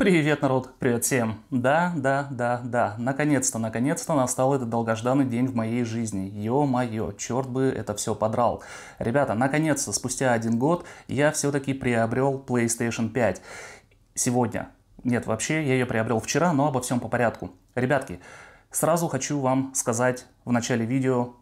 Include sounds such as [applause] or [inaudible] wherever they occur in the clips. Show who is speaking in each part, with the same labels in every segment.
Speaker 1: Привет, народ! Привет всем! Да, да, да, да, наконец-то, наконец-то настал этот долгожданный день в моей жизни. Ё-моё, черт бы это все подрал. Ребята, наконец-то, спустя один год, я все-таки приобрел PlayStation 5. Сегодня. Нет, вообще, я ее приобрел вчера, но обо всем по порядку. Ребятки, сразу хочу вам сказать в начале видео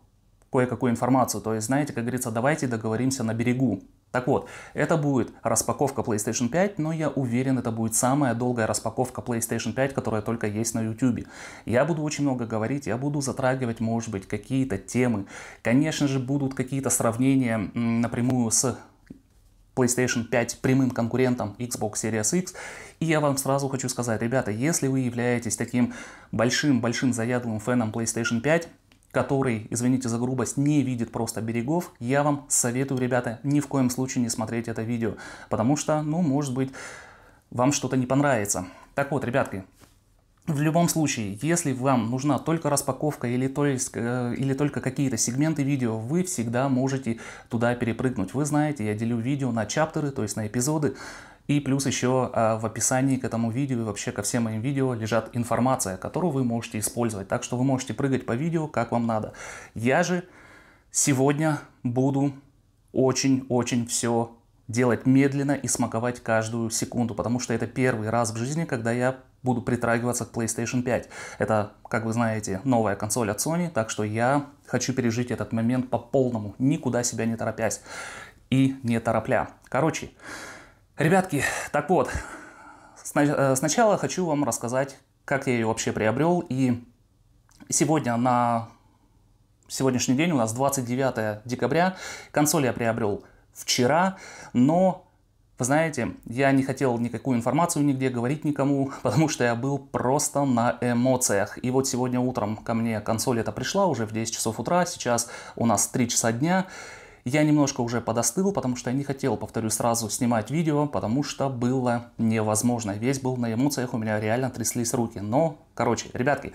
Speaker 1: кое-какую информацию. То есть, знаете, как говорится, давайте договоримся на берегу. Так вот, это будет распаковка PlayStation 5, но я уверен, это будет самая долгая распаковка PlayStation 5, которая только есть на YouTube. Я буду очень много говорить, я буду затрагивать, может быть, какие-то темы. Конечно же, будут какие-то сравнения напрямую с PlayStation 5 прямым конкурентом Xbox Series X. И я вам сразу хочу сказать, ребята, если вы являетесь таким большим-большим заядлым феном PlayStation 5, который, извините за грубость, не видит просто берегов, я вам советую, ребята, ни в коем случае не смотреть это видео, потому что, ну, может быть, вам что-то не понравится. Так вот, ребятки, в любом случае, если вам нужна только распаковка или, то есть, э, или только какие-то сегменты видео, вы всегда можете туда перепрыгнуть. Вы знаете, я делю видео на чаптеры, то есть на эпизоды. И плюс еще а, в описании к этому видео и вообще ко всем моим видео лежат информация, которую вы можете использовать. Так что вы можете прыгать по видео, как вам надо. Я же сегодня буду очень-очень все делать медленно и смаковать каждую секунду, потому что это первый раз в жизни, когда я буду притрагиваться к PlayStation 5. Это, как вы знаете, новая консоль от Sony, так что я хочу пережить этот момент по полному, никуда себя не торопясь и не торопля. Короче, Ребятки, так вот, э, сначала хочу вам рассказать, как я ее вообще приобрел. И сегодня на сегодняшний день у нас 29 декабря. Консоль я приобрел вчера, но, вы знаете, я не хотел никакую информацию нигде говорить никому, [laughs] потому что я был просто на эмоциях. И вот сегодня утром ко мне консоль эта пришла уже в 10 часов утра, сейчас у нас 3 часа дня. Я немножко уже подостыл, потому что я не хотел, повторю сразу, снимать видео, потому что было невозможно. Весь был на эмоциях, у меня реально тряслись руки. Но, короче, ребятки,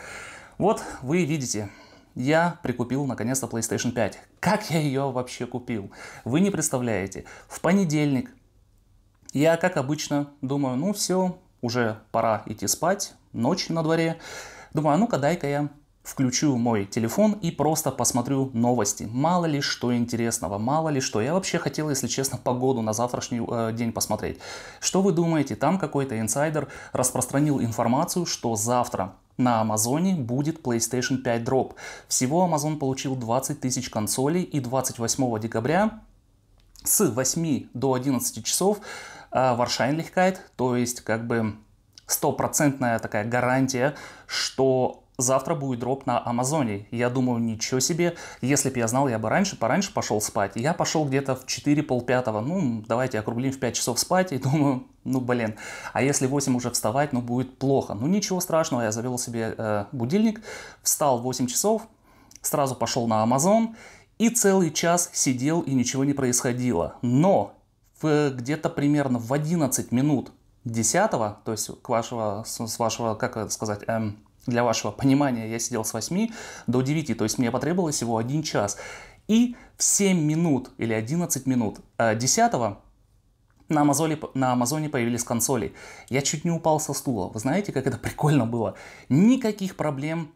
Speaker 1: вот вы видите, я прикупил наконец-то PlayStation 5. Как я ее вообще купил? Вы не представляете. В понедельник я, как обычно, думаю, ну все, уже пора идти спать, ночь на дворе. Думаю, а ну-ка дай-ка я включу мой телефон и просто посмотрю новости. Мало ли что интересного, мало ли что. Я вообще хотел, если честно, погоду на завтрашний э, день посмотреть. Что вы думаете, там какой-то инсайдер распространил информацию, что завтра на Амазоне будет PlayStation 5 дроп. Всего Amazon получил 20 тысяч консолей и 28 декабря с 8 до 11 часов э, Варшайн легкает, то есть как бы стопроцентная такая гарантия, что завтра будет дроп на Амазоне. Я думаю, ничего себе, если бы я знал, я бы раньше, пораньше пошел спать. Я пошел где-то в 4 полпятого, ну, давайте округлим в 5 часов спать, и [laughs] думаю, ну, блин, а если 8 уже вставать, ну, будет плохо. Ну, ничего страшного, я завел себе э, будильник, встал в 8 часов, сразу пошел на Амазон, и целый час сидел, и ничего не происходило. Но где-то примерно в 11 минут 10, то есть к вашего, с вашего, как сказать, эм, для вашего понимания, я сидел с 8 до 9, то есть мне потребовалось всего 1 час. И в 7 минут или 11 минут 10 э, на Амазоне, на Амазоне появились консоли. Я чуть не упал со стула. Вы знаете, как это прикольно было? Никаких проблем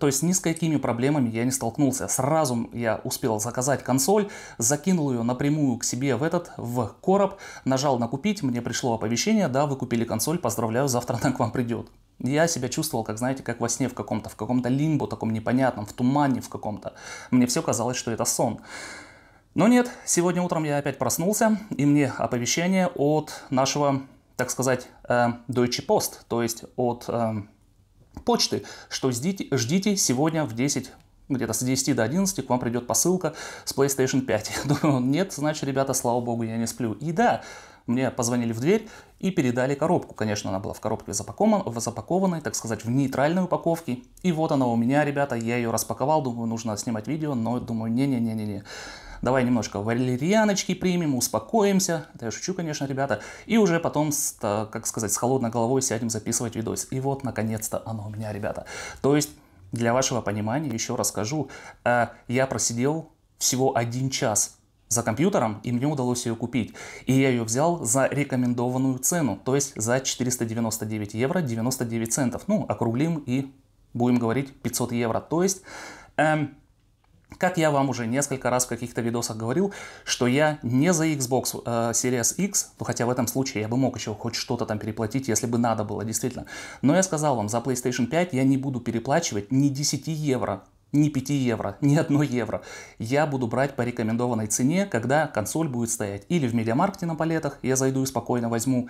Speaker 1: то есть ни с какими проблемами я не столкнулся. Сразу я успел заказать консоль, закинул ее напрямую к себе в этот, в короб, нажал на купить, мне пришло оповещение, да, вы купили консоль, поздравляю, завтра она к вам придет. Я себя чувствовал, как, знаете, как во сне в каком-то, в каком-то лимбо таком непонятном, в тумане в каком-то. Мне все казалось, что это сон. Но нет, сегодня утром я опять проснулся, и мне оповещение от нашего, так сказать, э, Deutsche Post, то есть от э, почты, что ждите, ждите сегодня в 10 где-то с 10 до 11 к вам придет посылка с PlayStation 5. Я думаю, [laughs] нет, значит, ребята, слава богу, я не сплю. И да, мне позвонили в дверь и передали коробку. Конечно, она была в коробке запакованной, запакованной, так сказать, в нейтральной упаковке. И вот она у меня, ребята, я ее распаковал, думаю, нужно снимать видео, но думаю, не-не-не-не-не давай немножко валерианочки примем, успокоимся, Это я шучу, конечно, ребята, и уже потом, с, э, как сказать, с холодной головой сядем записывать видос. И вот, наконец-то, оно у меня, ребята. То есть, для вашего понимания, еще расскажу. скажу, э, я просидел всего один час за компьютером, и мне удалось ее купить. И я ее взял за рекомендованную цену, то есть за 499 евро 99 центов. Ну, округлим и будем говорить 500 евро. То есть эм, как я вам уже несколько раз в каких-то видосах говорил, что я не за Xbox э, Series X, ну хотя в этом случае я бы мог еще хоть что-то там переплатить, если бы надо было, действительно. Но я сказал вам, за PlayStation 5 я не буду переплачивать ни 10 евро, ни 5 евро, [laughs] ни 1 евро. Я буду брать по рекомендованной цене, когда консоль будет стоять. Или в медиамаркете на палетах, я зайду и спокойно возьму.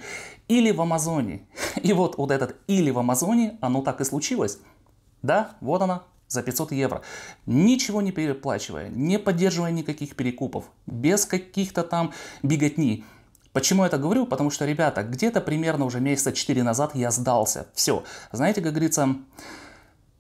Speaker 1: Или в Амазоне. [laughs] И вот, вот этот «или в Амазоне», оно так и случилось. Да, вот она, за 500 евро, ничего не переплачивая, не поддерживая никаких перекупов, без каких-то там беготни. Почему я это говорю? Потому что, ребята, где-то примерно уже месяца 4 назад я сдался. Все. Знаете, как говорится,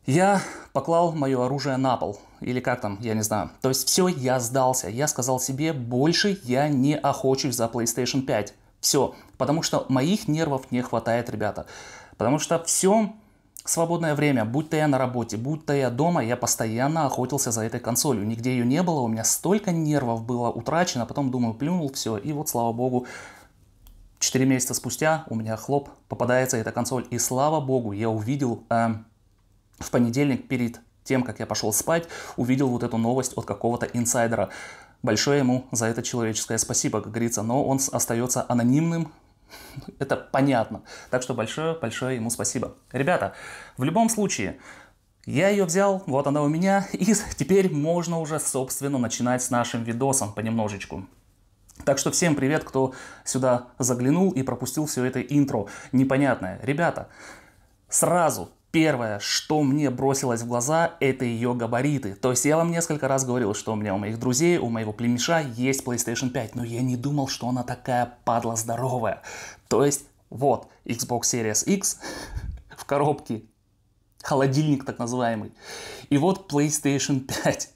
Speaker 1: я поклал мое оружие на пол. Или как там, я не знаю. То есть все, я сдался. Я сказал себе, больше я не охочусь за PlayStation 5. Все. Потому что моих нервов не хватает, ребята. Потому что все свободное время, будь то я на работе, будь то я дома, я постоянно охотился за этой консолью. Нигде ее не было, у меня столько нервов было утрачено, потом думаю, плюнул, все, и вот, слава богу, 4 месяца спустя у меня хлоп, попадается эта консоль, и слава богу, я увидел э, в понедельник перед тем, как я пошел спать, увидел вот эту новость от какого-то инсайдера. Большое ему за это человеческое спасибо, как говорится, но он остается анонимным, [laughs] Это понятно. Так что большое-большое ему спасибо. Ребята, в любом случае, я ее взял, вот она у меня, [laughs] и теперь можно уже, собственно, начинать с нашим видосом понемножечку. Так что всем привет, кто сюда заглянул и пропустил все это интро непонятное. Ребята, сразу Первое, что мне бросилось в глаза, это ее габариты. То есть я вам несколько раз говорил, что у меня у моих друзей, у моего племеша есть PlayStation 5, но я не думал, что она такая падла здоровая. То есть вот Xbox Series X [laughs] в коробке, холодильник так называемый, и вот PlayStation 5.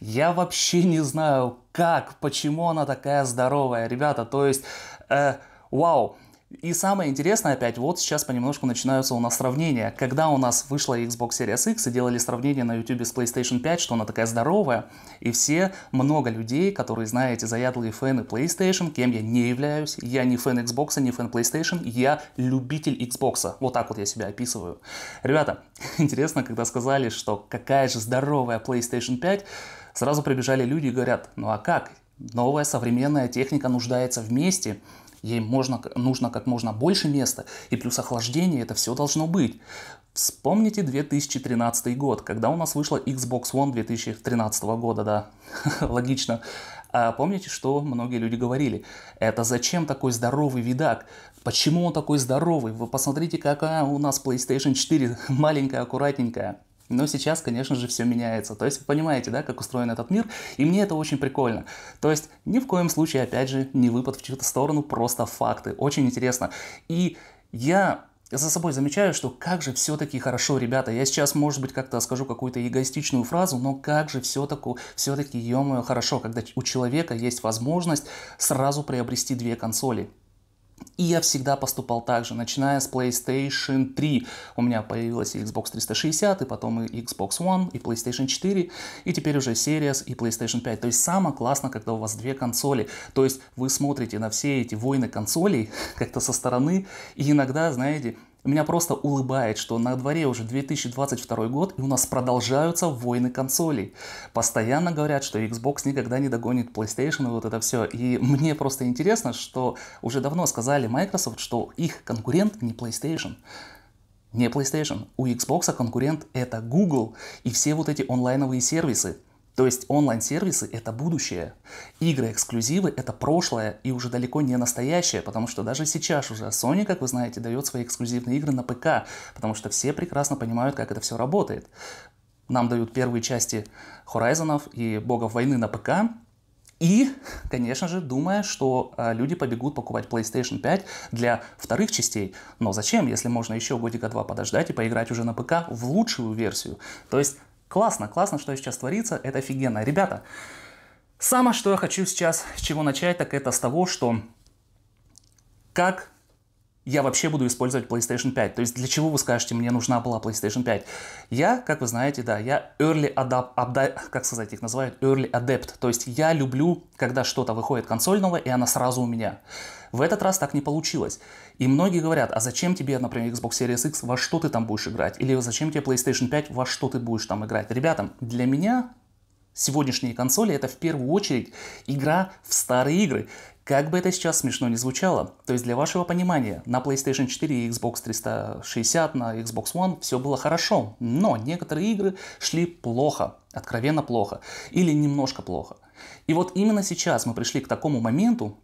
Speaker 1: Я вообще не знаю, как, почему она такая здоровая, ребята. То есть, э, вау, и самое интересное опять, вот сейчас понемножку начинаются у нас сравнения. Когда у нас вышла Xbox Series X и делали сравнение на YouTube с PlayStation 5, что она такая здоровая, и все, много людей, которые, знаете, заядлые фэны PlayStation, кем я не являюсь, я не фэн Xbox, не фэн PlayStation, я любитель Xbox. Вот так вот я себя описываю. Ребята, [laughs] интересно, когда сказали, что какая же здоровая PlayStation 5, сразу прибежали люди и говорят, ну а как? Новая современная техника нуждается в месте, ей можно, нужно как можно больше места, и плюс охлаждение это все должно быть. Вспомните 2013 год, когда у нас вышла Xbox One 2013 года, да, [laughs] логично. А помните, что многие люди говорили? Это зачем такой здоровый видак? Почему он такой здоровый? Вы посмотрите, какая у нас PlayStation 4 [laughs] маленькая, аккуратненькая. Но сейчас, конечно же, все меняется. То есть вы понимаете, да, как устроен этот мир, и мне это очень прикольно. То есть ни в коем случае, опять же, не выпад в чью-то сторону, просто факты. Очень интересно. И я за собой замечаю, что как же все-таки хорошо, ребята, я сейчас, может быть, как-то скажу какую-то эгоистичную фразу, но как же все-таки, все-таки, ё-моё, хорошо, когда у человека есть возможность сразу приобрести две консоли. И я всегда поступал так же, начиная с PlayStation 3. У меня появилась и Xbox 360, и потом и Xbox One, и PlayStation 4, и теперь уже Series и PlayStation 5. То есть самое классно, когда у вас две консоли. То есть вы смотрите на все эти войны консолей [laughs] как-то со стороны, и иногда, знаете, меня просто улыбает, что на дворе уже 2022 год, и у нас продолжаются войны консолей. Постоянно говорят, что Xbox никогда не догонит PlayStation и вот это все. И мне просто интересно, что уже давно сказали Microsoft, что их конкурент не PlayStation не PlayStation. У Xbox конкурент это Google и все вот эти онлайновые сервисы. То есть онлайн-сервисы — это будущее. Игры-эксклюзивы — это прошлое и уже далеко не настоящее, потому что даже сейчас уже Sony, как вы знаете, дает свои эксклюзивные игры на ПК, потому что все прекрасно понимают, как это все работает. Нам дают первые части Horizon и Богов войны на ПК, и, конечно же, думая, что э, люди побегут покупать PlayStation 5 для вторых частей. Но зачем, если можно еще годика два подождать и поиграть уже на ПК в лучшую версию? То есть Классно, классно, что сейчас творится, это офигенно. Ребята, самое, что я хочу сейчас, с чего начать, так это с того, что как я вообще буду использовать PlayStation 5. То есть для чего вы скажете, мне нужна была PlayStation 5? Я, как вы знаете, да, я early adapt, abda, [laughs] как сказать, их называют early adept. То есть я люблю, когда что-то выходит консольного, и она сразу у меня. В этот раз так не получилось. И многие говорят, а зачем тебе, например, Xbox Series X, во что ты там будешь играть? Или зачем тебе PlayStation 5, во что ты будешь там играть? Ребята, для меня сегодняшние консоли это в первую очередь игра в старые игры. Как бы это сейчас смешно не звучало, то есть для вашего понимания, на PlayStation 4 и Xbox 360, на Xbox One все было хорошо, но некоторые игры шли плохо, откровенно плохо или немножко плохо. И вот именно сейчас мы пришли к такому моменту,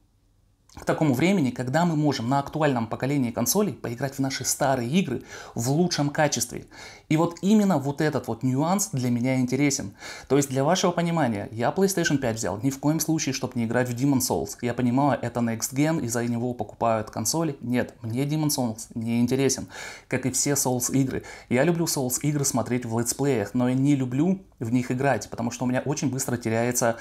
Speaker 1: к такому времени, когда мы можем на актуальном поколении консолей поиграть в наши старые игры в лучшем качестве. И вот именно вот этот вот нюанс для меня интересен. То есть для вашего понимания, я PlayStation 5 взял ни в коем случае, чтобы не играть в Demon Souls. Я понимаю, это Next Gen, и за него покупают консоли. Нет, мне Demon Souls не интересен, как и все Souls игры. Я люблю Souls игры смотреть в летсплеях, но я не люблю в них играть, потому что у меня очень быстро теряется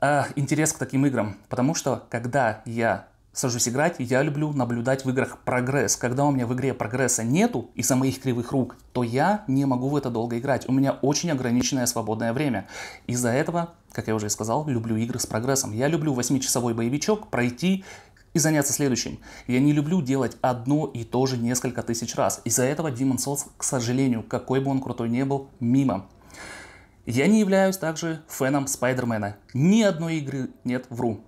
Speaker 1: э, интерес к таким играм, потому что когда я сажусь играть, я люблю наблюдать в играх прогресс. Когда у меня в игре прогресса нету из-за моих кривых рук, то я не могу в это долго играть. У меня очень ограниченное свободное время. Из-за этого, как я уже и сказал, люблю игры с прогрессом. Я люблю 8-часовой боевичок пройти и заняться следующим. Я не люблю делать одно и то же несколько тысяч раз. Из-за этого Demon's Souls, к сожалению, какой бы он крутой ни был, мимо. Я не являюсь также фэном Спайдермена. Ни одной игры нет, вру.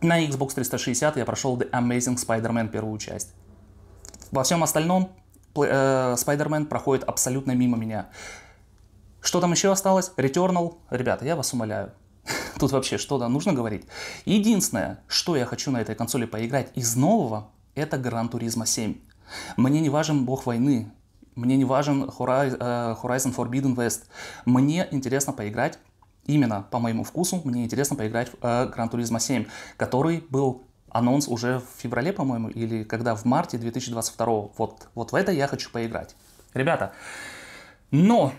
Speaker 1: На Xbox 360 я прошел The Amazing Spider-Man первую часть. Во всем остальном Спайдермен э, проходит абсолютно мимо меня. Что там еще осталось? Returnal. Ребята, я вас умоляю. [laughs] Тут вообще что-то нужно говорить. Единственное, что я хочу на этой консоли поиграть из нового, это Gran Turismo 7. Мне не важен бог войны, мне не важен э, Horizon Forbidden West. Мне интересно поиграть именно по моему вкусу, мне интересно поиграть в э, Gran Turismo 7, который был анонс уже в феврале, по-моему, или когда в марте 2022. Вот, вот в это я хочу поиграть. Ребята, но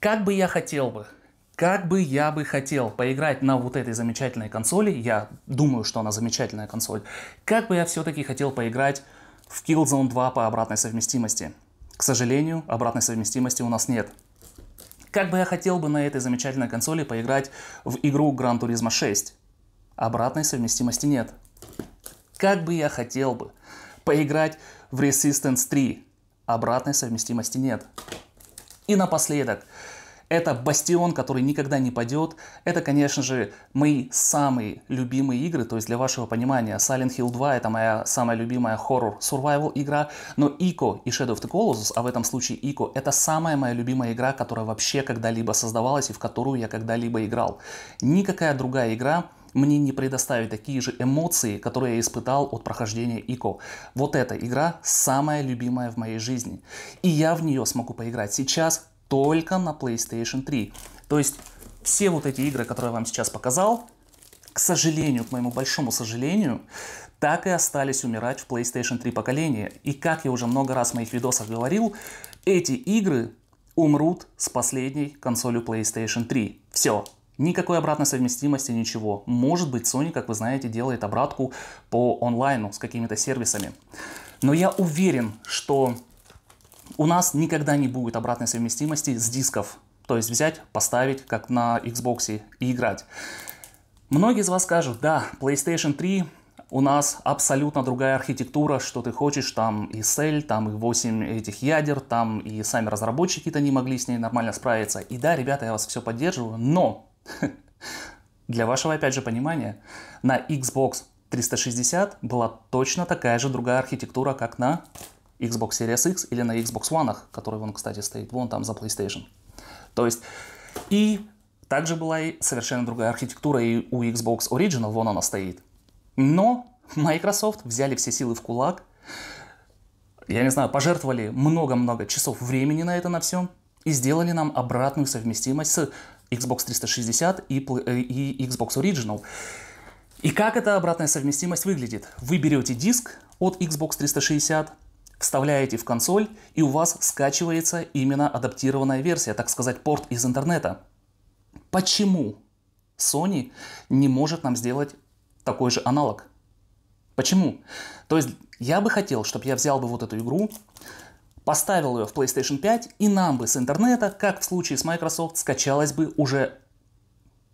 Speaker 1: как бы я хотел бы, как бы я бы хотел поиграть на вот этой замечательной консоли, я думаю, что она замечательная консоль, как бы я все-таки хотел поиграть в Killzone 2 по обратной совместимости. К сожалению, обратной совместимости у нас нет. Как бы я хотел бы на этой замечательной консоли поиграть в игру Gran Turismo 6. Обратной совместимости нет. Как бы я хотел бы поиграть в Resistance 3. Обратной совместимости нет. И напоследок, это бастион, который никогда не падет. Это, конечно же, мои самые любимые игры. То есть, для вашего понимания, Silent Hill 2 — это моя самая любимая хоррор-survival игра. Но Ico и Shadow of the Colossus, а в этом случае Ico, это самая моя любимая игра, которая вообще когда-либо создавалась и в которую я когда-либо играл. Никакая другая игра мне не предоставит такие же эмоции, которые я испытал от прохождения ИКО. Вот эта игра самая любимая в моей жизни. И я в нее смогу поиграть сейчас, только на PlayStation 3. То есть все вот эти игры, которые я вам сейчас показал, к сожалению, к моему большому сожалению, так и остались умирать в PlayStation 3 поколении. И как я уже много раз в моих видосах говорил, эти игры умрут с последней консолью PlayStation 3. Все. Никакой обратной совместимости, ничего. Может быть, Sony, как вы знаете, делает обратку по онлайну с какими-то сервисами. Но я уверен, что у нас никогда не будет обратной совместимости с дисков. То есть взять, поставить, как на Xbox, и играть. Многие из вас скажут, да, PlayStation 3 у нас абсолютно другая архитектура, что ты хочешь, там и Cell, там и 8 этих ядер, там и сами разработчики-то не могли с ней нормально справиться. И да, ребята, я вас все поддерживаю, но [laughs] для вашего, опять же, понимания, на Xbox 360 была точно такая же другая архитектура, как на Xbox Series X или на Xbox One, который вон, кстати, стоит вон там за PlayStation. То есть, и также была и совершенно другая архитектура и у Xbox Original, вон она стоит. Но Microsoft взяли все силы в кулак, я не знаю, пожертвовали много-много часов времени на это на всем и сделали нам обратную совместимость с Xbox 360 и, э, и Xbox Original. И как эта обратная совместимость выглядит? Вы берете диск от Xbox 360, вставляете в консоль, и у вас скачивается именно адаптированная версия, так сказать, порт из интернета. Почему Sony не может нам сделать такой же аналог? Почему? То есть я бы хотел, чтобы я взял бы вот эту игру, поставил ее в PlayStation 5, и нам бы с интернета, как в случае с Microsoft, скачалась бы уже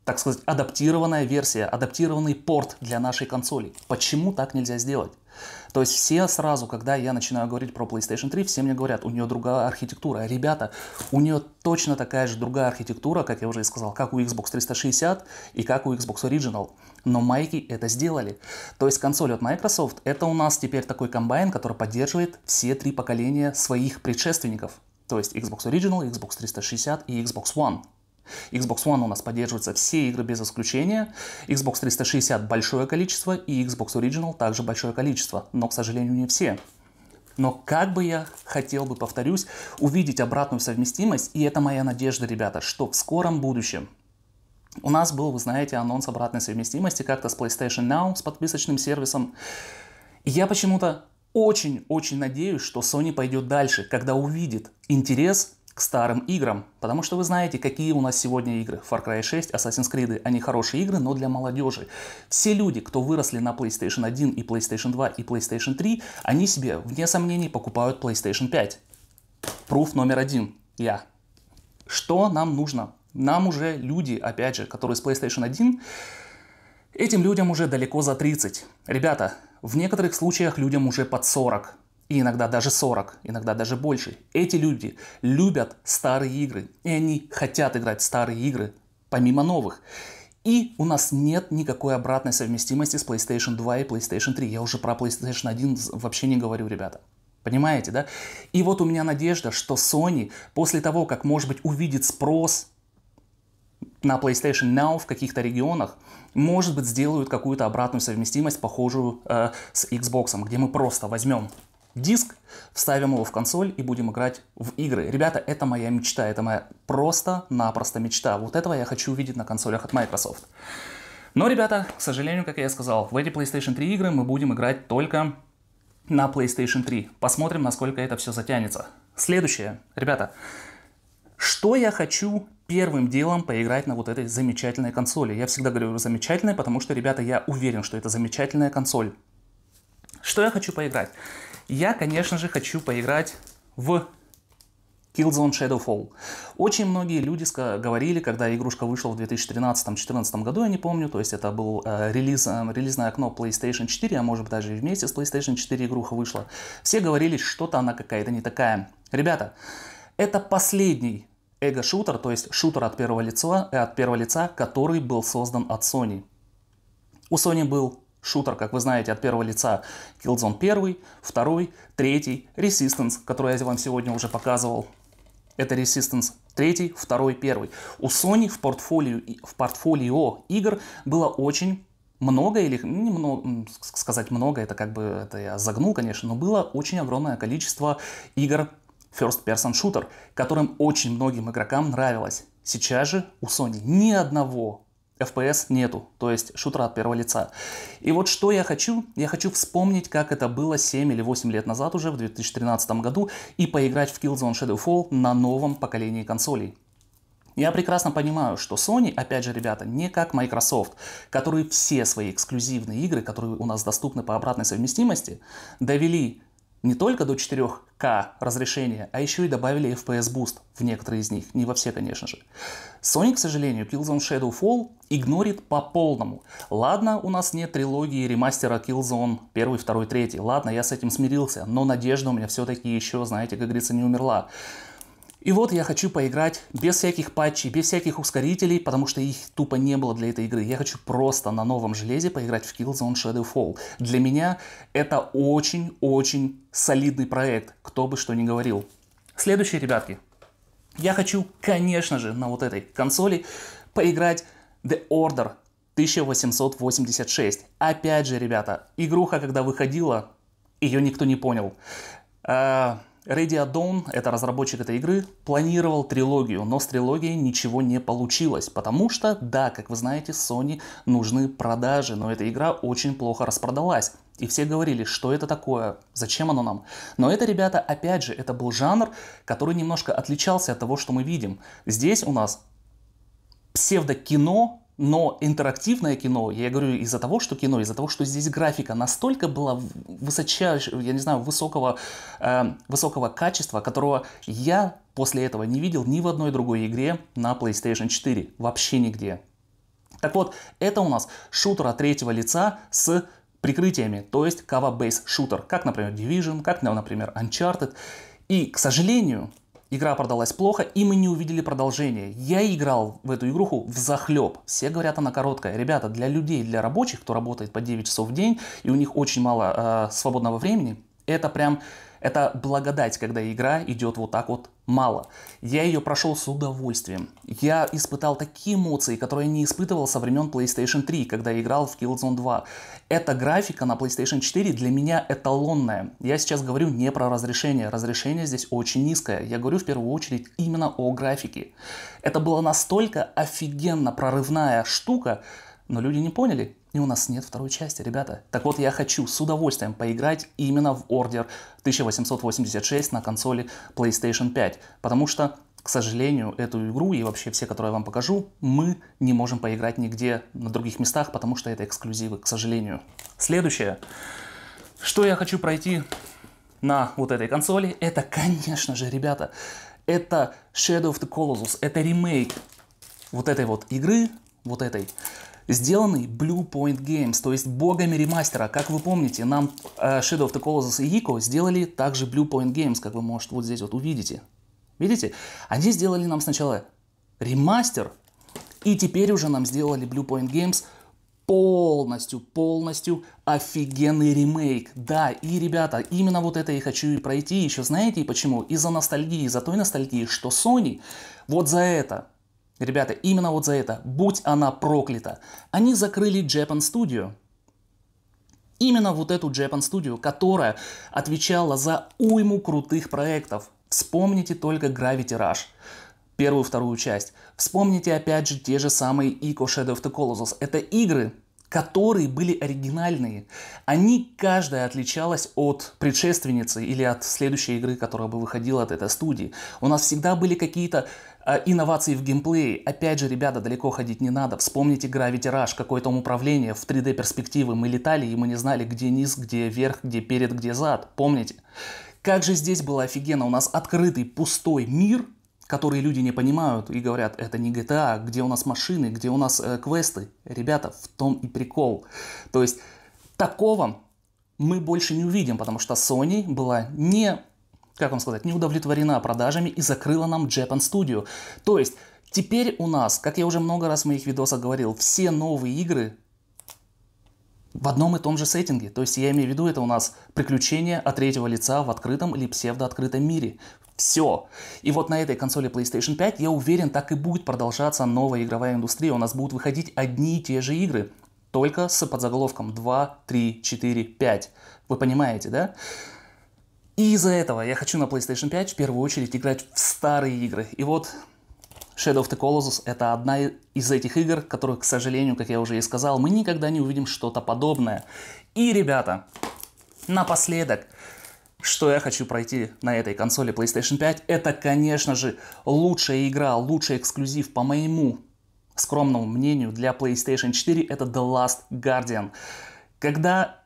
Speaker 1: так сказать, адаптированная версия, адаптированный порт для нашей консоли. Почему так нельзя сделать? То есть все сразу, когда я начинаю говорить про PlayStation 3, все мне говорят, у нее другая архитектура. А ребята, у нее точно такая же другая архитектура, как я уже и сказал, как у Xbox 360 и как у Xbox Original. Но майки это сделали. То есть консоль от Microsoft это у нас теперь такой комбайн, который поддерживает все три поколения своих предшественников. То есть Xbox Original, Xbox 360 и Xbox One. Xbox One у нас поддерживаются все игры без исключения, Xbox 360 большое количество и Xbox Original также большое количество, но, к сожалению, не все. Но как бы я хотел бы, повторюсь, увидеть обратную совместимость, и это моя надежда, ребята, что в скором будущем у нас был, вы знаете, анонс обратной совместимости как-то с PlayStation Now, с подписочным сервисом. я почему-то очень-очень надеюсь, что Sony пойдет дальше, когда увидит интерес к старым играм, потому что вы знаете, какие у нас сегодня игры. Far Cry 6, Assassin's Creed, они хорошие игры, но для молодежи. Все люди, кто выросли на PlayStation 1 и PlayStation 2 и PlayStation 3, они себе, вне сомнений, покупают PlayStation 5. Пруф номер один. Я. Что нам нужно? Нам уже люди, опять же, которые с PlayStation 1, этим людям уже далеко за 30. Ребята, в некоторых случаях людям уже под 40 и иногда даже 40, иногда даже больше. Эти люди любят старые игры, и они хотят играть в старые игры, помимо новых. И у нас нет никакой обратной совместимости с PlayStation 2 и PlayStation 3. Я уже про PlayStation 1 вообще не говорю, ребята. Понимаете, да? И вот у меня надежда, что Sony после того, как, может быть, увидит спрос на PlayStation Now в каких-то регионах, может быть, сделают какую-то обратную совместимость, похожую э, с Xbox, где мы просто возьмем диск, вставим его в консоль и будем играть в игры. Ребята, это моя мечта, это моя просто-напросто мечта. Вот этого я хочу увидеть на консолях от Microsoft. Но, ребята, к сожалению, как я и сказал, в эти PlayStation 3 игры мы будем играть только на PlayStation 3. Посмотрим, насколько это все затянется. Следующее, ребята, что я хочу первым делом поиграть на вот этой замечательной консоли. Я всегда говорю замечательной, потому что, ребята, я уверен, что это замечательная консоль. Что я хочу поиграть? я, конечно же, хочу поиграть в Killzone Shadowfall. Очень многие люди говорили, когда игрушка вышла в 2013-2014 году, я не помню, то есть это был э, релиз, э, релизное окно PlayStation 4, а может быть даже и вместе с PlayStation 4 игруха вышла. Все говорили, что-то она какая-то не такая. Ребята, это последний эго-шутер, то есть шутер от первого, лица, э, от первого лица, который был создан от Sony. У Sony был шутер, как вы знаете, от первого лица Killzone 1, 2, 3, Resistance, который я вам сегодня уже показывал. Это Resistance 3, 2, 1. У Sony в портфолио, в портфолио игр было очень много или ну, не много, сказать много, это как бы это я загнул, конечно, но было очень огромное количество игр First Person Shooter, которым очень многим игрокам нравилось. Сейчас же у Sony ни одного FPS нету, то есть шутера от первого лица. И вот что я хочу? Я хочу вспомнить, как это было 7 или 8 лет назад уже, в 2013 году, и поиграть в Killzone Shadowfall на новом поколении консолей. Я прекрасно понимаю, что Sony, опять же, ребята, не как Microsoft, которые все свои эксклюзивные игры, которые у нас доступны по обратной совместимости, довели не только до 4К разрешения, а еще и добавили FPS Boost в некоторые из них, не во все, конечно же. Sony, к сожалению, Killzone Shadow Fall игнорит по полному. Ладно, у нас нет трилогии ремастера Killzone 1, 2, 3, ладно, я с этим смирился, но надежда у меня все-таки еще, знаете, как говорится, не умерла. И вот я хочу поиграть без всяких патчей, без всяких ускорителей, потому что их тупо не было для этой игры. Я хочу просто на новом железе поиграть в Killzone Shadowfall. Для меня это очень-очень солидный проект, кто бы что ни говорил. Следующие, ребятки. Я хочу, конечно же, на вот этой консоли поиграть The Order 1886. Опять же, ребята, игруха, когда выходила, ее никто не понял. А Radio Dawn, это разработчик этой игры, планировал трилогию, но с трилогией ничего не получилось, потому что, да, как вы знаете, Sony нужны продажи, но эта игра очень плохо распродалась. И все говорили, что это такое, зачем оно нам. Но это, ребята, опять же, это был жанр, который немножко отличался от того, что мы видим. Здесь у нас псевдокино, но интерактивное кино, я говорю из-за того, что кино, из-за того, что здесь графика настолько была высочайшего, я не знаю, высокого, э, высокого качества, которого я после этого не видел ни в одной другой игре на PlayStation 4. Вообще нигде. Так вот, это у нас шутер от третьего лица с прикрытиями, то есть cover-based шутер, как, например, Division, как, например, Uncharted. И, к сожалению, Игра продалась плохо, и мы не увидели продолжения. Я играл в эту игруху в захлеб. Все говорят, она короткая. Ребята, для людей, для рабочих, кто работает по 9 часов в день, и у них очень мало э, свободного времени, это прям это благодать, когда игра идет вот так вот мало. Я ее прошел с удовольствием. Я испытал такие эмоции, которые не испытывал со времен PlayStation 3, когда играл в Killzone 2. Эта графика на PlayStation 4 для меня эталонная. Я сейчас говорю не про разрешение. Разрешение здесь очень низкое. Я говорю в первую очередь именно о графике. Это была настолько офигенно прорывная штука, но люди не поняли. И у нас нет второй части, ребята. Так вот, я хочу с удовольствием поиграть именно в Order 1886 на консоли PlayStation 5. Потому что к сожалению, эту игру и вообще все, которые я вам покажу, мы не можем поиграть нигде на других местах, потому что это эксклюзивы, к сожалению. Следующее, что я хочу пройти на вот этой консоли, это, конечно же, ребята, это Shadow of the Colossus, это ремейк вот этой вот игры, вот этой, сделанный Blue Point Games, то есть богами ремастера. Как вы помните, нам э, Shadow of the Colossus и Ico сделали также Blue Point Games, как вы, может, вот здесь вот увидите. Видите? Они сделали нам сначала ремастер, и теперь уже нам сделали Blue Point Games полностью, полностью офигенный ремейк. Да, и, ребята, именно вот это я хочу и пройти. Еще знаете почему? Из-за ностальгии, из-за той ностальгии, что Sony вот за это Ребята, именно вот за это, будь она проклята, они закрыли Japan Studio. Именно вот эту Japan Studio, которая отвечала за уйму крутых проектов. Вспомните только Gravity Rush, первую, вторую часть. Вспомните опять же те же самые Ico Shadow of the Colossus. Это игры, которые были оригинальные. Они каждая отличалась от предшественницы или от следующей игры, которая бы выходила от этой студии. У нас всегда были какие-то а, инновации в геймплее. Опять же, ребята, далеко ходить не надо. Вспомните Gravity Rush, какое там управление. В 3D перспективы мы летали, и мы не знали, где низ, где верх, где перед, где зад. Помните? Как же здесь было офигенно. У нас открытый, пустой мир, который люди не понимают и говорят, это не GTA, где у нас машины, где у нас э, квесты. Ребята, в том и прикол. То есть такого мы больше не увидим, потому что Sony была не как вам сказать, не удовлетворена продажами и закрыла нам Japan Studio. То есть, теперь у нас, как я уже много раз в моих видосах говорил, все новые игры в одном и том же сеттинге. То есть я имею в виду, это у нас приключения от третьего лица в открытом или псевдооткрытом мире. Все. И вот на этой консоли PlayStation 5, я уверен, так и будет продолжаться новая игровая индустрия. У нас будут выходить одни и те же игры, только с подзаголовком 2, 3, 4, 5. Вы понимаете, да? И из-за этого я хочу на PlayStation 5 в первую очередь играть в старые игры. И вот Shadow of the Colossus — это одна из этих игр, которых, к сожалению, как я уже и сказал, мы никогда не увидим что-то подобное. И, ребята, напоследок, что я хочу пройти на этой консоли PlayStation 5, это, конечно же, лучшая игра, лучший эксклюзив, по моему скромному мнению, для PlayStation 4 — это The Last Guardian. Когда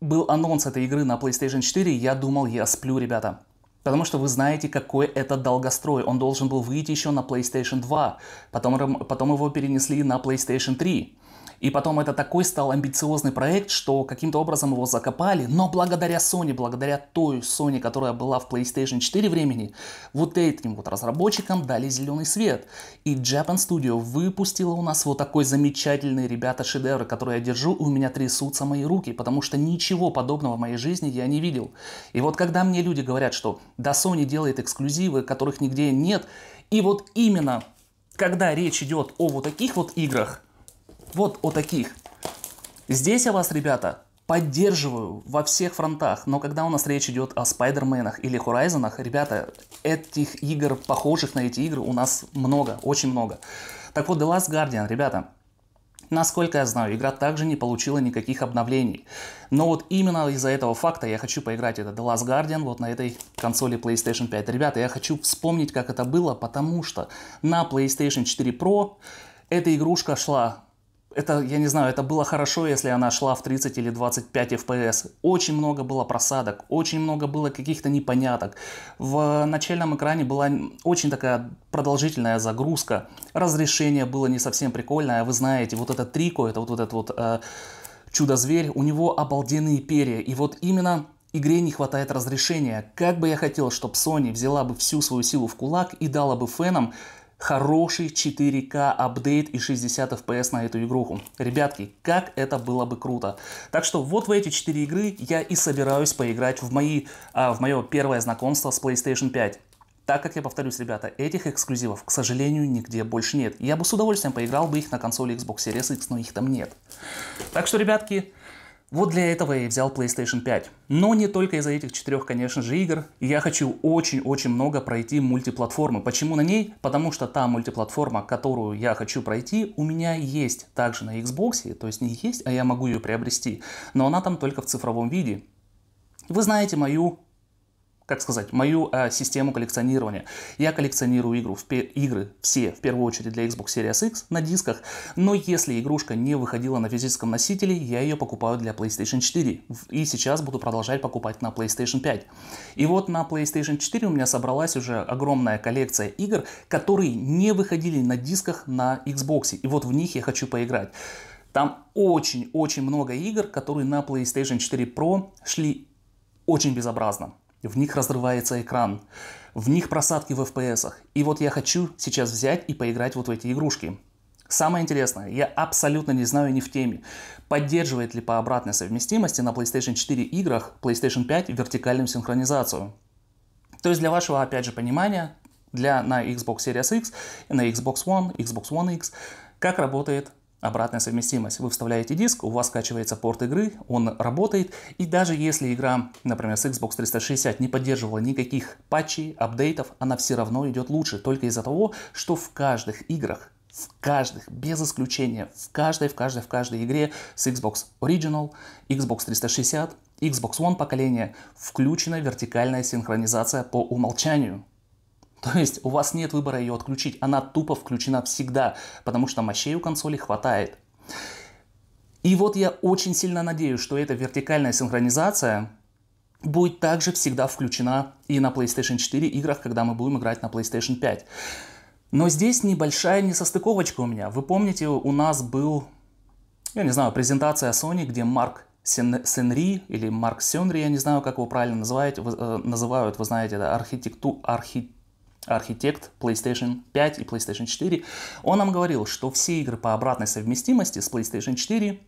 Speaker 1: был анонс этой игры на PlayStation 4, я думал, я сплю, ребята. Потому что вы знаете, какой это долгострой. Он должен был выйти еще на PlayStation 2, потом, потом его перенесли на PlayStation 3. И потом это такой стал амбициозный проект, что каким-то образом его закопали, но благодаря Sony, благодаря той Sony, которая была в PlayStation 4 времени, вот этим вот разработчикам дали зеленый свет. И Japan Studio выпустила у нас вот такой замечательный, ребята, шедевр, который я держу, и у меня трясутся мои руки, потому что ничего подобного в моей жизни я не видел. И вот когда мне люди говорят, что да, Sony делает эксклюзивы, которых нигде нет, и вот именно когда речь идет о вот таких вот играх, вот о таких. Здесь я вас, ребята, поддерживаю во всех фронтах, но когда у нас речь идет о Спайдерменах или Хорайзенах, ребята, этих игр, похожих на эти игры, у нас много, очень много. Так вот, The Last Guardian, ребята, Насколько я знаю, игра также не получила никаких обновлений. Но вот именно из-за этого факта я хочу поиграть это The Last Guardian вот на этой консоли PlayStation 5. Ребята, я хочу вспомнить, как это было, потому что на PlayStation 4 Pro эта игрушка шла это, я не знаю, это было хорошо, если она шла в 30 или 25 FPS. Очень много было просадок, очень много было каких-то непоняток. В начальном экране была очень такая продолжительная загрузка. Разрешение было не совсем прикольное. Вы знаете, вот это Трико, это вот этот вот э, чудо-зверь, у него обалденные перья. И вот именно игре не хватает разрешения. Как бы я хотел, чтобы Sony взяла бы всю свою силу в кулак и дала бы фенам хороший 4К апдейт и 60 FPS на эту игруху. Ребятки, как это было бы круто. Так что вот в эти 4 игры я и собираюсь поиграть в, мои, а, в мое первое знакомство с PlayStation 5. Так как я повторюсь, ребята, этих эксклюзивов, к сожалению, нигде больше нет. Я бы с удовольствием поиграл бы их на консоли Xbox Series X, но их там нет. Так что, ребятки, вот для этого я и взял PlayStation 5. Но не только из-за этих четырех, конечно же, игр. Я хочу очень-очень много пройти мультиплатформы. Почему на ней? Потому что та мультиплатформа, которую я хочу пройти, у меня есть также на Xbox. То есть не есть, а я могу ее приобрести. Но она там только в цифровом виде. Вы знаете мою как сказать, мою а, систему коллекционирования. Я коллекционирую игру, в игры все, в первую очередь для Xbox Series X, на дисках, но если игрушка не выходила на физическом носителе, я ее покупаю для PlayStation 4, и сейчас буду продолжать покупать на PlayStation 5. И вот на PlayStation 4 у меня собралась уже огромная коллекция игр, которые не выходили на дисках на Xbox, и вот в них я хочу поиграть. Там очень-очень много игр, которые на PlayStation 4 Pro шли очень безобразно в них разрывается экран, в них просадки в FPS. И вот я хочу сейчас взять и поиграть вот в эти игрушки. Самое интересное, я абсолютно не знаю ни в теме, поддерживает ли по обратной совместимости на PlayStation 4 играх PlayStation 5 вертикальную синхронизацию. То есть для вашего, опять же, понимания, для на Xbox Series X, на Xbox One, Xbox One X, как работает обратная совместимость. Вы вставляете диск, у вас скачивается порт игры, он работает, и даже если игра, например, с Xbox 360 не поддерживала никаких патчей, апдейтов, она все равно идет лучше, только из-за того, что в каждых играх в каждых, без исключения, в каждой, в каждой, в каждой игре с Xbox Original, Xbox 360, Xbox One поколения включена вертикальная синхронизация по умолчанию. То есть у вас нет выбора ее отключить, она тупо включена всегда, потому что мощей у консоли хватает. И вот я очень сильно надеюсь, что эта вертикальная синхронизация будет также всегда включена и на PlayStation 4 играх, когда мы будем играть на PlayStation 5. Но здесь небольшая несостыковочка у меня. Вы помните, у нас был, я не знаю, презентация Sony, где Марк Сен, Сенри или Марк Сенри, я не знаю, как его правильно называют, вы, э, называют, вы знаете, да, архитекту, архи, архитект PlayStation 5 и PlayStation 4, он нам говорил, что все игры по обратной совместимости с PlayStation 4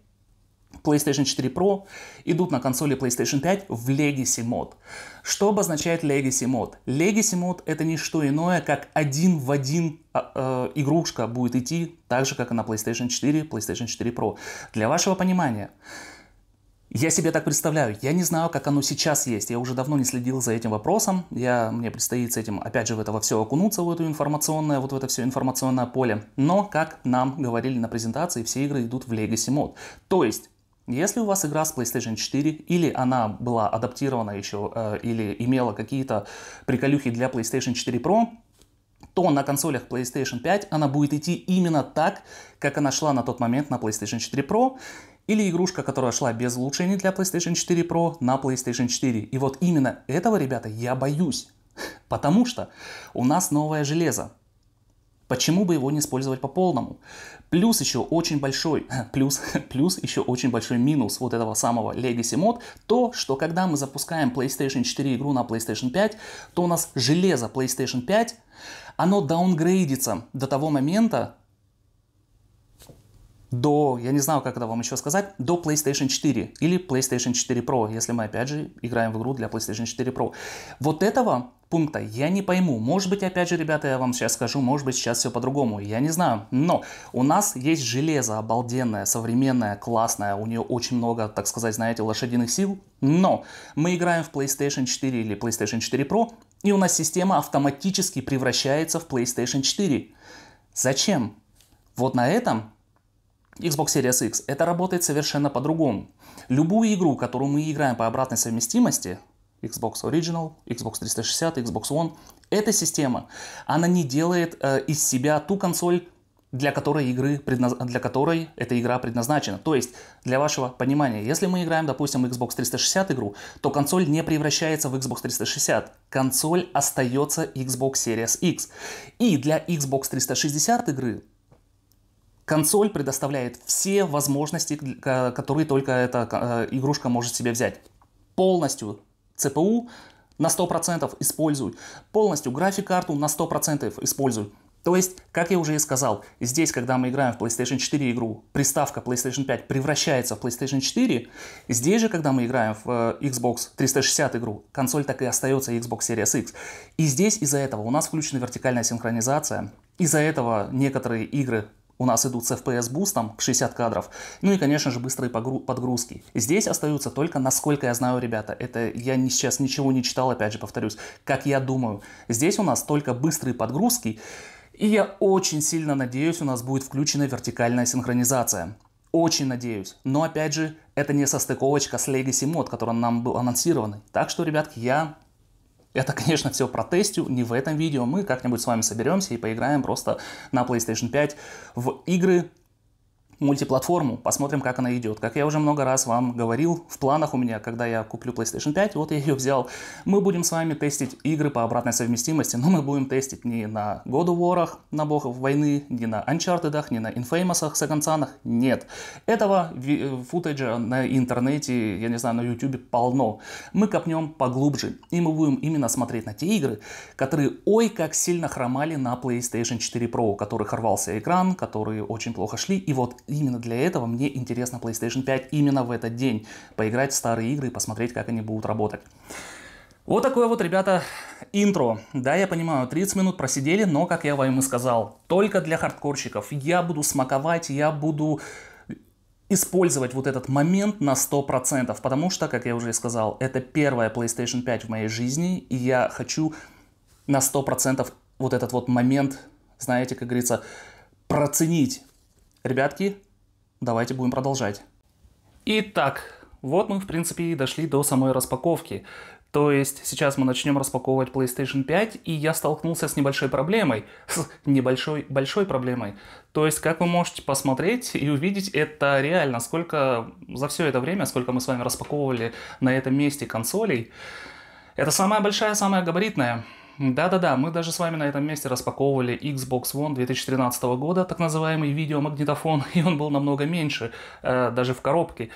Speaker 1: PlayStation 4 Pro идут на консоли PlayStation 5 в Legacy мод. Что обозначает Legacy мод? Legacy мод это не что иное, как один в один э, э, игрушка будет идти так же, как и на PlayStation 4, PlayStation 4 Pro. Для вашего понимания, я себе так представляю. Я не знаю, как оно сейчас есть. Я уже давно не следил за этим вопросом. Я, мне предстоит с этим, опять же, в это все окунуться, в эту информационное, вот в это все информационное поле. Но, как нам говорили на презентации, все игры идут в Legacy мод. То есть, если у вас игра с PlayStation 4 или она была адаптирована еще, э, или имела какие-то приколюхи для PlayStation 4 Pro, то на консолях PlayStation 5 она будет идти именно так, как она шла на тот момент на PlayStation 4 Pro. Или игрушка, которая шла без улучшений для PlayStation 4 Pro на PlayStation 4. И вот именно этого, ребята, я боюсь. [laughs] Потому что у нас новое железо. Почему бы его не использовать по полному? Плюс еще очень большой, [laughs] плюс, [laughs] плюс еще очень большой минус вот этого самого Legacy Mod, то, что когда мы запускаем PlayStation 4 игру на PlayStation 5, то у нас железо PlayStation 5, оно даунгрейдится до того момента, до, я не знаю, как это вам еще сказать, до PlayStation 4 или PlayStation 4 Pro, если мы опять же играем в игру для PlayStation 4 Pro. Вот этого пункта я не пойму. Может быть, опять же, ребята, я вам сейчас скажу, может быть, сейчас все по-другому, я не знаю. Но у нас есть железо обалденное, современное, классное, у нее очень много, так сказать, знаете, лошадиных сил. Но мы играем в PlayStation 4 или PlayStation 4 Pro, и у нас система автоматически превращается в PlayStation 4. Зачем? Вот на этом Xbox Series X, это работает совершенно по-другому. Любую игру, которую мы играем по обратной совместимости, Xbox Original, Xbox 360, Xbox One, эта система, она не делает э, из себя ту консоль, для которой, игры предназ... для которой эта игра предназначена. То есть, для вашего понимания, если мы играем, допустим, Xbox 360 игру, то консоль не превращается в Xbox 360. Консоль остается Xbox Series X. И для Xbox 360 игры Консоль предоставляет все возможности, которые только эта э, игрушка может себе взять. Полностью CPU на 100% используй, полностью график-карту на 100% используй. То есть, как я уже и сказал, здесь, когда мы играем в PlayStation 4 игру, приставка PlayStation 5 превращается в PlayStation 4. Здесь же, когда мы играем в э, Xbox 360 игру, консоль так и остается Xbox Series X. И здесь из-за этого у нас включена вертикальная синхронизация. Из-за этого некоторые игры у нас идут с FPS бустом к 60 кадров. Ну и, конечно же, быстрые подгрузки. Здесь остаются только, насколько я знаю, ребята, это я не, сейчас ничего не читал, опять же повторюсь, как я думаю. Здесь у нас только быстрые подгрузки, и я очень сильно надеюсь, у нас будет включена вертикальная синхронизация. Очень надеюсь. Но опять же, это не состыковочка с Legacy Mod, которая нам был анонсирован. Так что, ребятки, я это, конечно, все про тестю. не в этом видео. Мы как-нибудь с вами соберемся и поиграем просто на PlayStation 5 в игры мультиплатформу, посмотрим, как она идет. Как я уже много раз вам говорил, в планах у меня, когда я куплю PlayStation 5, вот я ее взял, мы будем с вами тестить игры по обратной совместимости, но мы будем тестить не на God of War, на богов войны, не на Uncharted, не на Infamous, Second Son, нет. Этого э, футажа на интернете, я не знаю, на YouTube полно. Мы копнем поглубже, и мы будем именно смотреть на те игры, которые ой как сильно хромали на PlayStation 4 Pro, у которых рвался экран, которые очень плохо шли, и вот именно для этого мне интересно PlayStation 5 именно в этот день. Поиграть в старые игры и посмотреть, как они будут работать. Вот такое вот, ребята, интро. Да, я понимаю, 30 минут просидели, но, как я вам и сказал, только для хардкорщиков. Я буду смаковать, я буду использовать вот этот момент на 100%, потому что, как я уже и сказал, это первая PlayStation 5 в моей жизни, и я хочу на 100% вот этот вот момент, знаете, как говорится, проценить Ребятки, давайте будем продолжать. Итак, вот мы, в принципе, и дошли до самой распаковки. То есть сейчас мы начнем распаковывать PlayStation 5, и я столкнулся с небольшой проблемой. [laughs] С небольшой большой проблемой. То есть, как вы можете посмотреть и увидеть, это реально сколько за все это время, сколько мы с вами распаковывали на этом месте консолей. Это самая большая, самая габаритная. Да-да-да, мы даже с вами на этом месте распаковывали Xbox One 2013 года, так называемый видеомагнитофон, [laughs] и он был намного меньше, э, даже в коробке.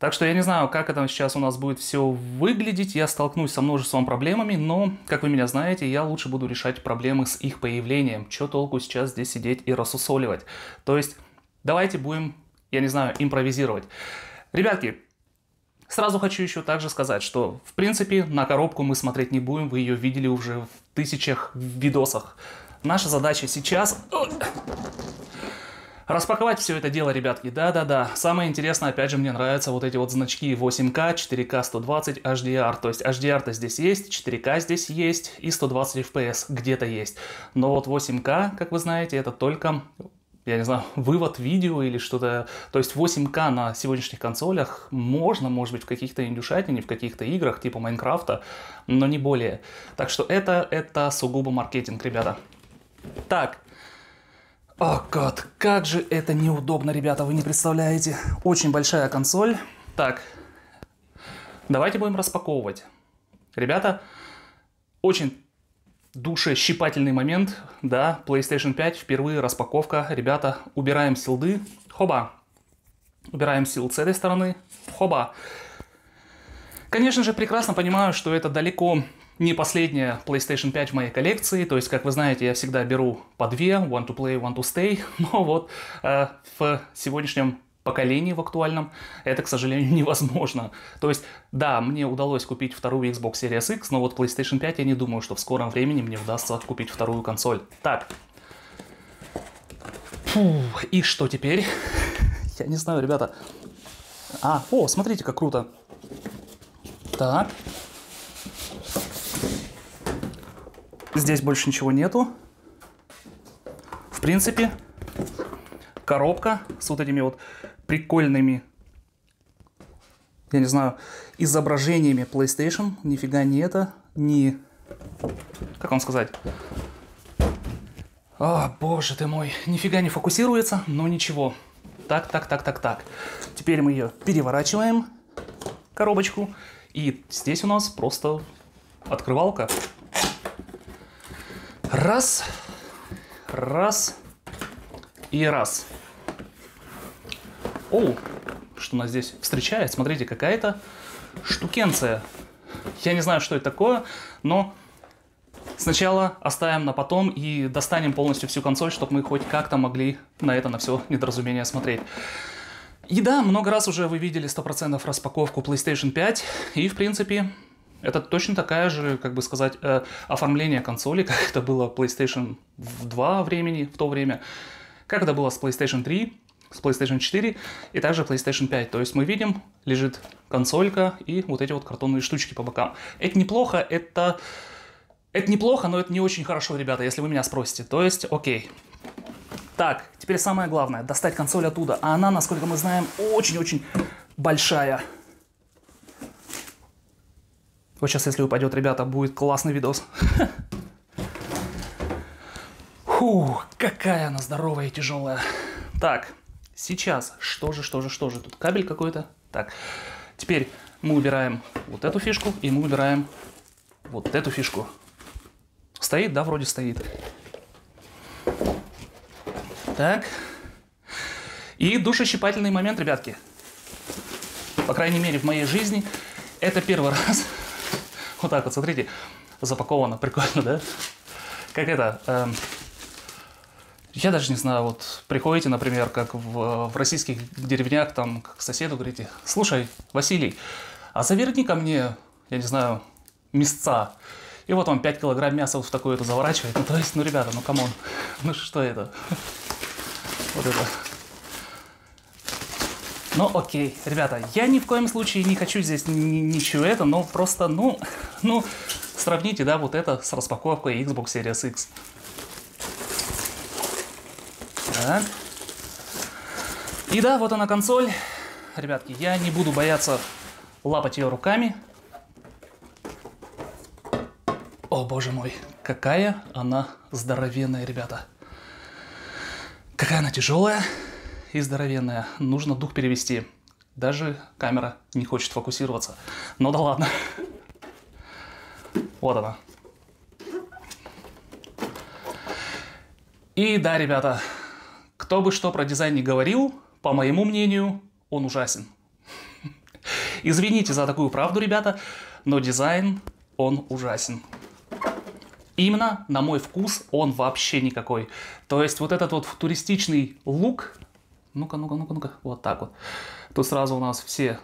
Speaker 1: Так что я не знаю, как это сейчас у нас будет все выглядеть, я столкнусь со множеством проблемами, но, как вы меня знаете, я лучше буду решать проблемы с их появлением. Чё толку сейчас здесь сидеть и рассусоливать? То есть, давайте будем, я не знаю, импровизировать. Ребятки, Сразу хочу еще также сказать, что в принципе на коробку мы смотреть не будем, вы ее видели уже в тысячах видосах. Наша задача сейчас... Распаковать все это дело, ребятки, да-да-да. Самое интересное, опять же, мне нравятся вот эти вот значки 8К, 4К, 120, HDR. То есть HDR-то здесь есть, 4К здесь есть и 120 FPS где-то есть. Но вот 8К, как вы знаете, это только я не знаю, [laughs] вывод видео или что-то. То есть 8К на сегодняшних консолях можно, может быть, в каких-то индюшатине, в каких-то играх типа Майнкрафта, но не более. Так что это, это сугубо маркетинг, ребята. Так. О, гад, как же это неудобно, ребята, вы не представляете. Очень большая консоль. Так, давайте будем распаковывать. Ребята, очень душещипательный момент, да, PlayStation 5, впервые распаковка. Ребята, убираем силды, хоба. Убираем силд с этой стороны, хоба. Конечно же, прекрасно понимаю, что это далеко не последняя PlayStation 5 в моей коллекции, то есть, как вы знаете, я всегда беру по две, one to play, one to stay, [laughs] но вот э, в сегодняшнем поколении в актуальном, это, к сожалению, [laughs] невозможно. То есть, да, мне удалось купить вторую Xbox Series X, но вот PlayStation 5 я не думаю, что в скором времени мне удастся купить вторую консоль. Так. Фу, и что теперь? [laughs] я не знаю, ребята. А, о, смотрите, как круто. Так. Здесь больше ничего нету. В принципе, коробка с вот этими вот прикольными, я не знаю, изображениями PlayStation. Нифига не это, не... Как вам сказать? О, а, боже ты мой, нифига не фокусируется, но ничего. Так, так, так, так, так. Теперь мы ее переворачиваем, коробочку. И здесь у нас просто открывалка. Раз, раз и раз полу, что нас здесь встречает, смотрите, какая-то штукенция. Я не знаю, что это такое, но сначала оставим на потом и достанем полностью всю консоль, чтобы мы хоть как-то могли на это, на все недоразумение смотреть. И да, много раз уже вы видели 100% распаковку PlayStation 5, и в принципе это точно такая же, как бы сказать, э, оформление консоли, [laughs] как это было PlayStation 2 времени, в то время, как это было с PlayStation 3, с PlayStation 4 и также PlayStation 5. То есть мы видим, лежит консолька и вот эти вот картонные штучки по бокам. Это неплохо, это... Это неплохо, но это не очень хорошо, ребята, если вы меня спросите. То есть, окей. Так, теперь самое главное, достать консоль оттуда. А она, насколько мы знаем, очень-очень большая. Вот сейчас, если упадет, ребята, будет классный видос. [laughs] Фу, какая она здоровая и тяжелая. Так, Сейчас, что же, что же, что же, тут кабель какой-то. Так, теперь мы убираем вот эту фишку, и мы убираем вот эту фишку. Стоит, да, вроде стоит. Так. И душесчипательный момент, ребятки. По крайней мере, в моей жизни это первый [laughs] раз. Вот так вот, смотрите, запаковано, прикольно, да? Как это, эм, я даже не знаю, вот приходите, например, как в, в российских деревнях, там к соседу говорите, слушай, Василий, а заверни ко мне, я не знаю, мясца. И вот вам 5 килограмм мяса вот в такое это заворачивает. Ну, то есть, ну, ребята, ну, камон, [laughs] ну, что это? [laughs] Вот это. Ну, окей, ребята, я ни в коем случае не хочу здесь ничего это, но просто, ну, [laughs] ну, сравните, да, вот это с распаковкой Xbox Series X. Так. И да, вот она консоль. Ребятки, я не буду бояться лапать ее руками. О, боже мой, какая она здоровенная, ребята. Какая она тяжелая и здоровенная. Нужно дух перевести. Даже камера не хочет фокусироваться. Но ну да ладно. Вот она. И да, ребята, кто бы что про дизайн не говорил, по моему мнению, он ужасен. [laughs] Извините за такую правду, ребята, но дизайн, он ужасен. Именно на мой вкус он вообще никакой. То есть вот этот вот футуристичный лук, ну-ка, ну-ка, ну-ка, ну-ка, вот так вот. Тут сразу у нас все,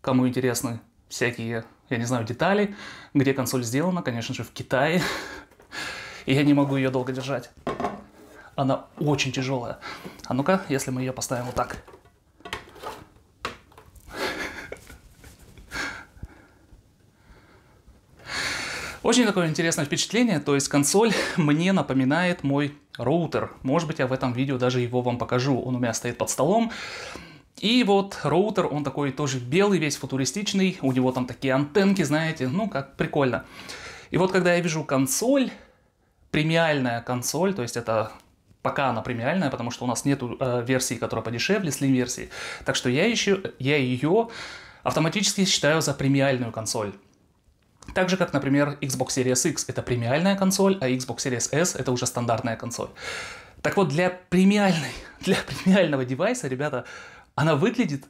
Speaker 1: кому интересны всякие, я не знаю, детали, где консоль сделана, конечно же, в Китае. И [laughs] я не могу ее долго держать. Она очень тяжелая. А ну-ка, если мы ее поставим вот так. Очень такое интересное впечатление, то есть консоль мне напоминает мой роутер. Может быть, я в этом видео даже его вам покажу. Он у меня стоит под столом. И вот роутер, он такой тоже белый, весь футуристичный. У него там такие антенки, знаете, ну как прикольно. И вот когда я вижу консоль, премиальная консоль, то есть это пока она премиальная, потому что у нас нет э, версии, которая подешевле, слим-версии. Так что я, еще, я ее автоматически считаю за премиальную консоль. Так же, как, например, Xbox Series X — это премиальная консоль, а Xbox Series S — это уже стандартная консоль. Так вот, для, премиальной, [laughs] для премиального девайса, ребята, она выглядит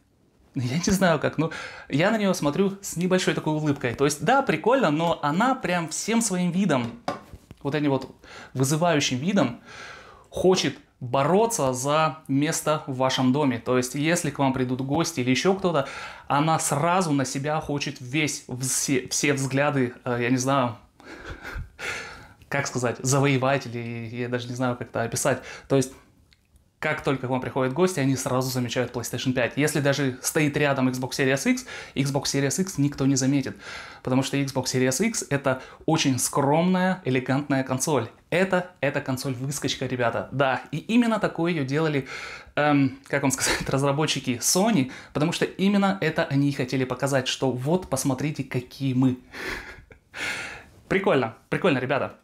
Speaker 1: ну, я не знаю как, но ну, я на нее смотрю с небольшой такой улыбкой. То есть, да, прикольно, но она прям всем своим видом, вот этим вот вызывающим видом, хочет бороться за место в вашем доме. То есть, если к вам придут гости или еще кто-то, она сразу на себя хочет весь, все, все взгляды, э, я не знаю, [laughs] как сказать, завоевать или я даже не знаю, как это описать. То есть, как только к вам приходят гости, они сразу замечают PlayStation 5. Если даже стоит рядом Xbox Series X, Xbox Series X никто не заметит, потому что Xbox Series X это очень скромная, элегантная консоль. Это, это консоль-выскочка, ребята. Да, и именно такой ее делали, эм, как вам сказать, [laughs] разработчики Sony, потому что именно это они и хотели показать, что вот, посмотрите, какие мы. [laughs] Прикольно, прикольно, ребята.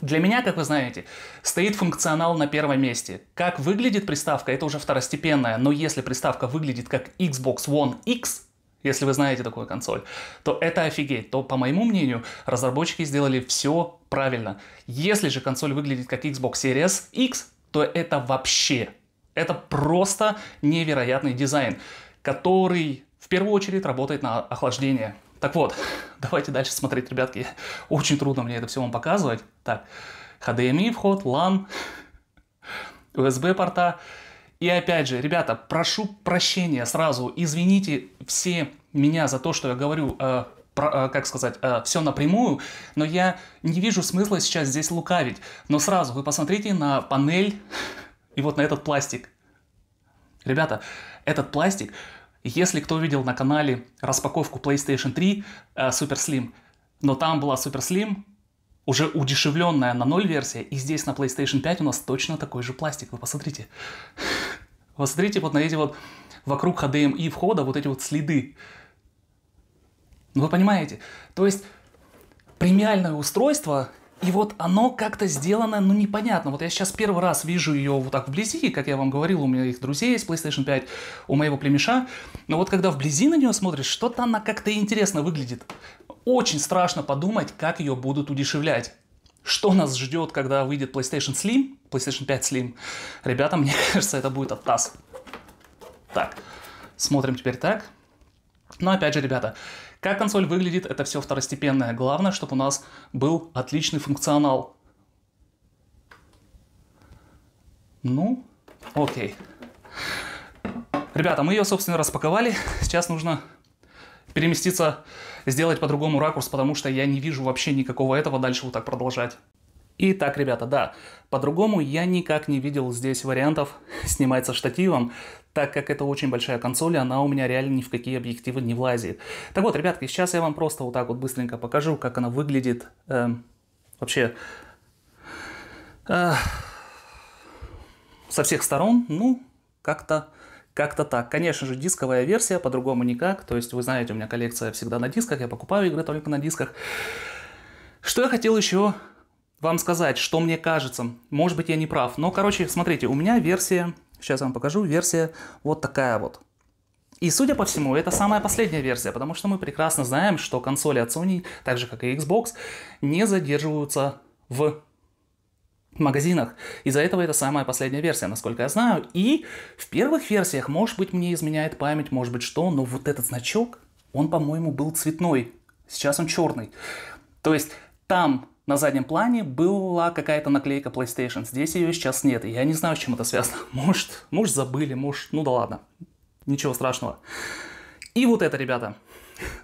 Speaker 1: Для меня, как вы знаете, стоит функционал на первом месте. Как выглядит приставка, это уже второстепенная, но если приставка выглядит как Xbox One X, если вы знаете такую консоль, то это офигеть. То, по моему мнению, разработчики сделали все правильно. Если же консоль выглядит как Xbox Series X, то это вообще, это просто невероятный дизайн, который в первую очередь работает на охлаждение. Так вот, [laughs] давайте дальше смотреть, ребятки. Очень трудно мне это все вам показывать. Так, HDMI вход, LAN, USB порта. И опять же, ребята, прошу прощения сразу, извините все меня за то, что я говорю, э, про, э, как сказать, э, все напрямую, но я не вижу смысла сейчас здесь лукавить. Но сразу вы посмотрите на панель [laughs] и вот на этот пластик. Ребята, этот пластик если кто видел на канале распаковку PlayStation 3 э, Super Slim, но там была Super Slim, уже удешевленная на 0 версия, и здесь на PlayStation 5 у нас точно такой же пластик, вы посмотрите. Посмотрите [laughs] вот на эти вот вокруг HDMI входа вот эти вот следы. Ну вы понимаете? То есть премиальное устройство и вот оно как-то сделано, ну, непонятно. Вот я сейчас первый раз вижу ее вот так вблизи, как я вам говорил, у меня их друзей есть PlayStation 5, у моего племеша. Но вот когда вблизи на нее смотришь, что-то она как-то интересно выглядит. Очень страшно подумать, как ее будут удешевлять что нас ждет, когда выйдет PlayStation Slim, PlayStation 5 Slim. Ребята, мне [laughs] кажется, это будет оттас. Так, смотрим теперь так. Но опять же, ребята, как консоль выглядит, это все второстепенное. Главное, чтобы у нас был отличный функционал. Ну, окей. Ребята, мы ее, собственно, распаковали. Сейчас нужно переместиться, сделать по-другому ракурс, потому что я не вижу вообще никакого этого дальше вот так продолжать. Итак, ребята, да, по-другому я никак не видел здесь вариантов снимать со штативом так как это очень большая консоль, и она у меня реально ни в какие объективы не влазит. Так вот, ребятки, сейчас я вам просто вот так вот быстренько покажу, как она выглядит э, вообще э, со всех сторон, ну, как-то как-то так. Конечно же, дисковая версия, по-другому никак. То есть, вы знаете, у меня коллекция всегда на дисках, я покупаю игры только на дисках. Что я хотел еще вам сказать, что мне кажется. Может быть, я не прав. Но, короче, смотрите, у меня версия Сейчас я вам покажу. Версия вот такая вот. И, судя по всему, это самая последняя версия, потому что мы прекрасно знаем, что консоли от Sony, так же как и Xbox, не задерживаются в магазинах. Из-за этого это самая последняя версия, насколько я знаю. И в первых версиях, может быть, мне изменяет память, может быть, что, но вот этот значок, он, по-моему, был цветной. Сейчас он черный. То есть там на заднем плане была какая-то наклейка PlayStation. Здесь ее сейчас нет. я не знаю, с чем это связано. [laughs] Может, может забыли, может, ну да ладно. Ничего страшного. И вот это, ребята.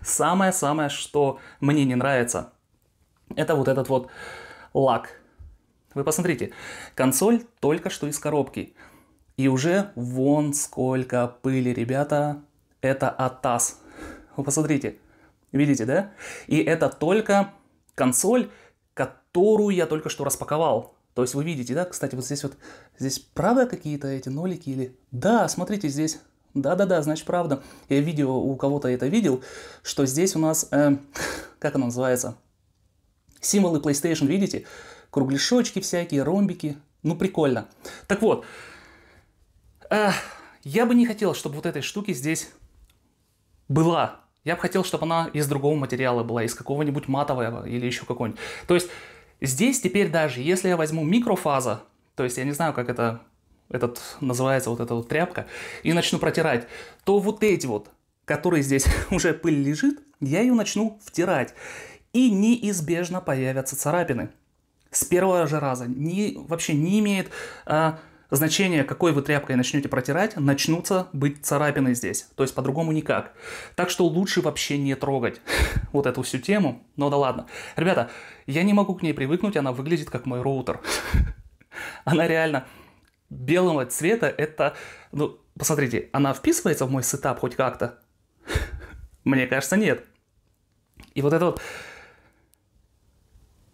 Speaker 1: Самое-самое, что мне не нравится, это вот этот вот лак. Вы посмотрите, консоль только что из коробки. И уже вон сколько пыли, ребята. Это атас. Вы посмотрите, видите, да? И это только консоль которую я только что распаковал. То есть вы видите, да, кстати, вот здесь вот, здесь правда какие-то эти нолики или... Да, смотрите, здесь да-да-да, значит, правда. Я видео у кого-то это видел, что здесь у нас, э, [laughs] как оно называется, символы PlayStation, видите? Кругляшочки всякие, ромбики. Ну, прикольно. Так вот, э, я бы не хотел, чтобы вот этой штуки здесь была. Я бы хотел, чтобы она из другого материала была, из какого-нибудь матового или еще какого-нибудь. То есть здесь теперь даже, если я возьму микрофаза, то есть я не знаю, как это этот, называется вот эта вот тряпка, и начну протирать, то вот эти вот, которые здесь [laughs] уже пыль лежит, я ее начну втирать. И неизбежно появятся царапины. С первого же раза. Не, вообще не имеет... А, значение, какой вы тряпкой начнете протирать, начнутся быть царапины здесь. То есть по-другому никак. Так что лучше вообще не трогать [laughs] вот эту всю тему. Но ну да ладно. Ребята, я не могу к ней привыкнуть, она выглядит как мой роутер. [laughs] она реально белого цвета, это... Ну, посмотрите, она вписывается в мой сетап хоть как-то? [laughs] Мне кажется, нет. И вот это вот...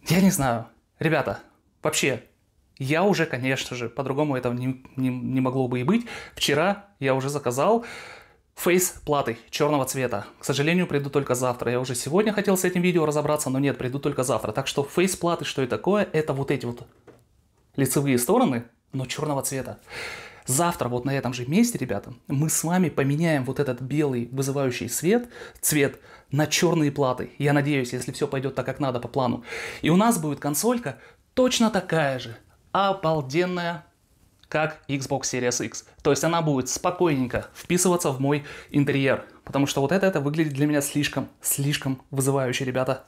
Speaker 1: Я не знаю. Ребята, вообще, я уже, конечно же, по-другому этого не, не, не могло бы и быть. Вчера я уже заказал фейс платы черного цвета. К сожалению, приду только завтра. Я уже сегодня хотел с этим видео разобраться, но нет, приду только завтра. Так что фейс платы, что и такое, это вот эти вот лицевые стороны, но черного цвета. Завтра вот на этом же месте, ребята, мы с вами поменяем вот этот белый вызывающий свет, цвет на черные платы. Я надеюсь, если все пойдет так, как надо по плану. И у нас будет консолька точно такая же, обалденная, как Xbox Series X. То есть она будет спокойненько вписываться в мой интерьер. Потому что вот это, это выглядит для меня слишком, слишком вызывающе, ребята.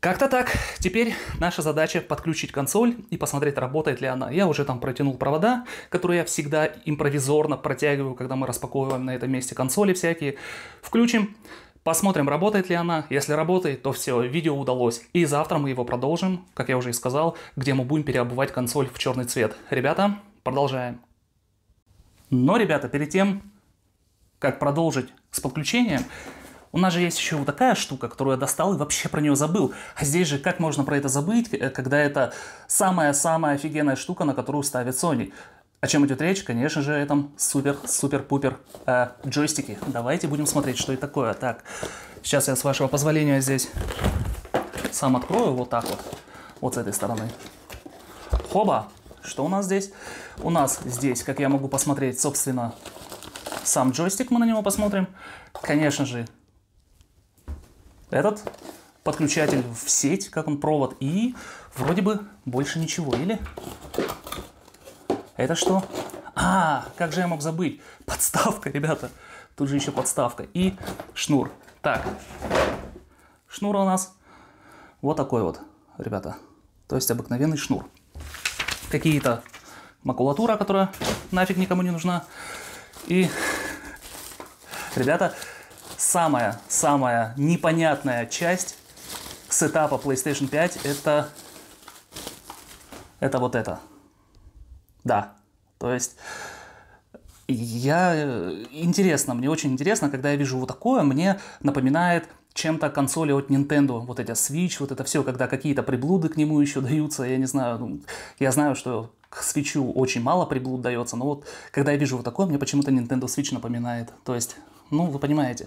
Speaker 1: Как-то так. Теперь наша задача подключить консоль и посмотреть, работает ли она. Я уже там протянул провода, которые я всегда импровизорно протягиваю, когда мы распаковываем на этом месте консоли всякие. Включим. Посмотрим, работает ли она. Если работает, то все, видео удалось. И завтра мы его продолжим, как я уже и сказал, где мы будем переобувать консоль в черный цвет. Ребята, продолжаем. Но, ребята, перед тем, как продолжить с подключением, у нас же есть еще вот такая штука, которую я достал и вообще про нее забыл. А здесь же как можно про это забыть, э, когда это самая-самая офигенная штука, на которую ставит Sony? О чем идет речь? Конечно же, этом супер-супер-пупер э, джойстики. Давайте будем смотреть, что это такое. Так, сейчас я, с вашего позволения, здесь сам открою вот так вот, вот с этой стороны. Хоба! Что у нас здесь? У нас здесь, как я могу посмотреть, собственно, сам джойстик, мы на него посмотрим. Конечно же, этот подключатель в сеть, как он провод, и вроде бы больше ничего, или? Это что? А, как же я мог забыть? Подставка, ребята. Тут же еще подставка. И шнур. Так. Шнур у нас вот такой вот, ребята. То есть обыкновенный шнур. Какие-то макулатура, которая нафиг никому не нужна. И, ребята, самая-самая непонятная часть сетапа PlayStation 5 это, это вот это. Да. То есть я... Э, интересно, мне очень интересно, когда я вижу вот такое, мне напоминает чем-то консоли от Nintendo, вот эти Switch, вот это все, когда какие-то приблуды к нему еще даются, я не знаю, ну, я знаю, что к Switch очень мало приблуд дается, но вот когда я вижу вот такое, мне почему-то Nintendo Switch напоминает, то есть, ну, вы понимаете.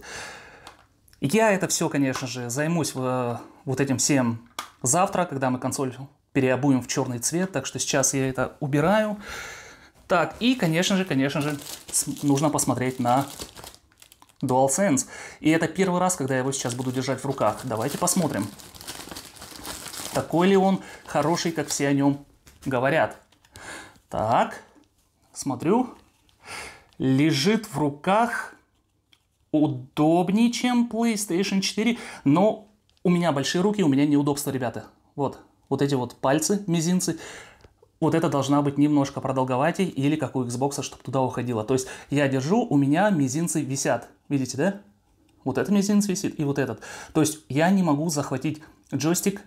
Speaker 1: Я это все, конечно же, займусь э, вот этим всем завтра, когда мы консоль переобуем в черный цвет, так что сейчас я это убираю. Так, и, конечно же, конечно же, нужно посмотреть на DualSense. И это первый раз, когда я его сейчас буду держать в руках. Давайте посмотрим, такой ли он хороший, как все о нем говорят. Так, смотрю. Лежит в руках удобнее, чем PlayStation 4, но у меня большие руки, у меня неудобства, ребята. Вот, вот эти вот пальцы, мизинцы, вот это должна быть немножко продолговатей или как у Xbox, чтобы туда уходило. То есть я держу, у меня мизинцы висят. Видите, да? Вот этот мизинец висит и вот этот. То есть я не могу захватить джойстик.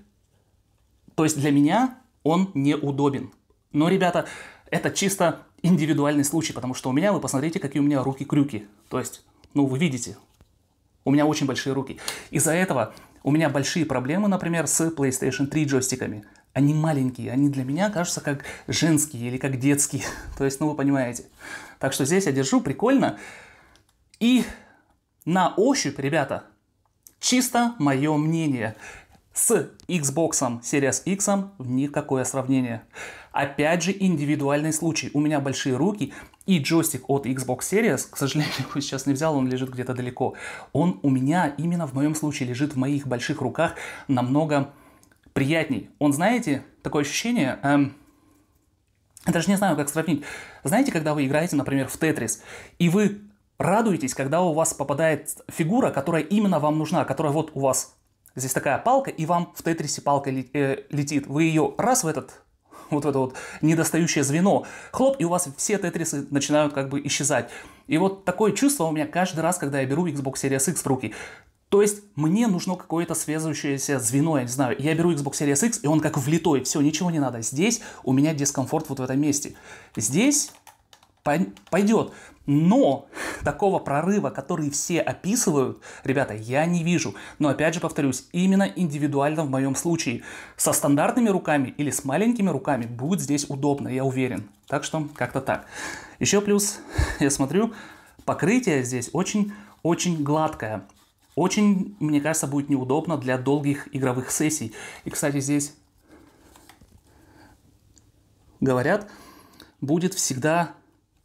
Speaker 1: То есть для меня он неудобен. Но, ребята, это чисто индивидуальный случай, потому что у меня, вы посмотрите, какие у меня руки-крюки. То есть, ну, вы видите, у меня очень большие руки. Из-за этого у меня большие проблемы, например, с PlayStation 3 джойстиками. Они маленькие, они для меня кажутся как женские или как детские. [laughs] То есть, ну вы понимаете. Так что здесь я держу, прикольно. И на ощупь, ребята, чисто мое мнение. С Xbox Series X никакое сравнение. Опять же, индивидуальный случай. У меня большие руки, и джойстик от Xbox Series, к сожалению, его сейчас не взял, он лежит где-то далеко, он у меня именно в моем случае лежит в моих больших руках намного приятней. Он, знаете, такое ощущение, эм, я даже не знаю, как сравнить. Знаете, когда вы играете, например, в Тетрис, и вы радуетесь, когда у вас попадает фигура, которая именно вам нужна, которая вот у вас здесь такая палка, и вам в Тетрисе палка э, летит. Вы ее раз в этот [laughs] вот это вот недостающее звено. Хлоп, и у вас все тетрисы начинают как бы исчезать. И вот такое чувство у меня каждый раз, когда я беру Xbox Series X в руки. То есть мне нужно какое-то связывающееся звено, я не знаю. Я беру Xbox Series X, и он как влитой, все, ничего не надо. Здесь у меня дискомфорт вот в этом месте. Здесь пойдет. Но такого прорыва, который все описывают, ребята, я не вижу. Но опять же повторюсь, именно индивидуально в моем случае. Со стандартными руками или с маленькими руками будет здесь удобно, я уверен. Так что как-то так. Еще плюс, [laughs] я смотрю, покрытие здесь очень-очень гладкое. Очень, мне кажется, будет неудобно для долгих игровых сессий. И, кстати, здесь говорят, будет всегда,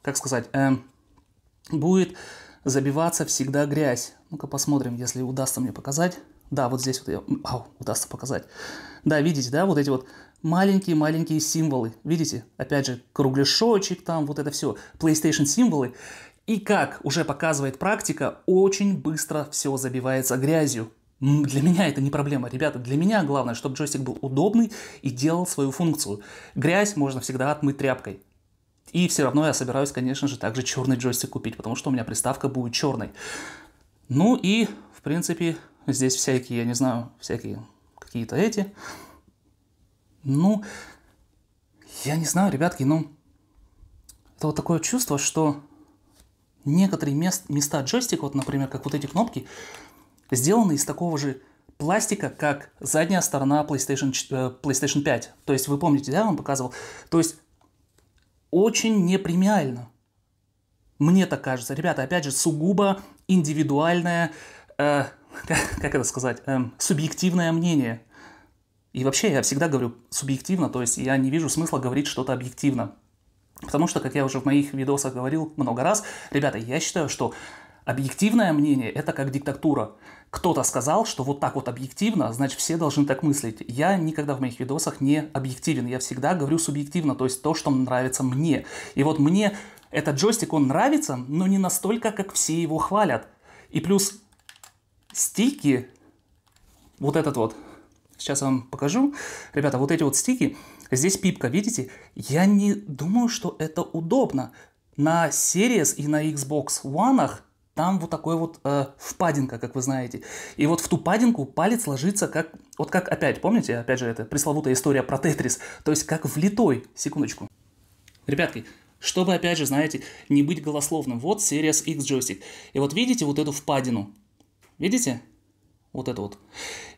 Speaker 1: как сказать, эм, будет забиваться всегда грязь. Ну-ка посмотрим, если удастся мне показать. Да, вот здесь вот я... Ау, удастся показать. Да, видите, да, вот эти вот маленькие-маленькие символы. Видите? Опять же, кругляшочек там, вот это все. PlayStation символы. И как уже показывает практика, очень быстро все забивается грязью. Для меня это не проблема, ребята. Для меня главное, чтобы джойстик был удобный и делал свою функцию. Грязь можно всегда отмыть тряпкой. И все равно я собираюсь, конечно же, также черный джойстик купить, потому что у меня приставка будет черной. Ну и, в принципе, здесь всякие, я не знаю, всякие какие-то эти. Ну, я не знаю, ребятки, ну, это вот такое чувство, что некоторые мест, места джойстика, вот, например, как вот эти кнопки, сделаны из такого же пластика, как задняя сторона PlayStation, э, PlayStation 5. То есть вы помните, да, я вам показывал? То есть очень непремиально. Мне так кажется. Ребята, опять же, сугубо индивидуальное, э, как, как это сказать, э, субъективное мнение. И вообще я всегда говорю субъективно, то есть я не вижу смысла говорить что-то объективно. Потому что, как я уже в моих видосах говорил много раз, ребята, я считаю, что объективное мнение – это как диктатура кто-то сказал, что вот так вот объективно, значит, все должны так мыслить. Я никогда в моих видосах не объективен, я всегда говорю субъективно, то есть то, что нравится мне. И вот мне этот джойстик, он нравится, но не настолько, как все его хвалят. И плюс стики, вот этот вот, сейчас я вам покажу, ребята, вот эти вот стики, здесь пипка, видите? Я не думаю, что это удобно. На Series и на Xbox One там вот такой вот э, впадинка, как вы знаете. И вот в ту падинку палец ложится как, вот как опять, помните, опять же, это пресловутая история про Тетрис, то есть как влитой, секундочку. Ребятки, чтобы, опять же, знаете, не быть голословным, вот Series X джойстик. И вот видите вот эту впадину? Видите? Вот это вот.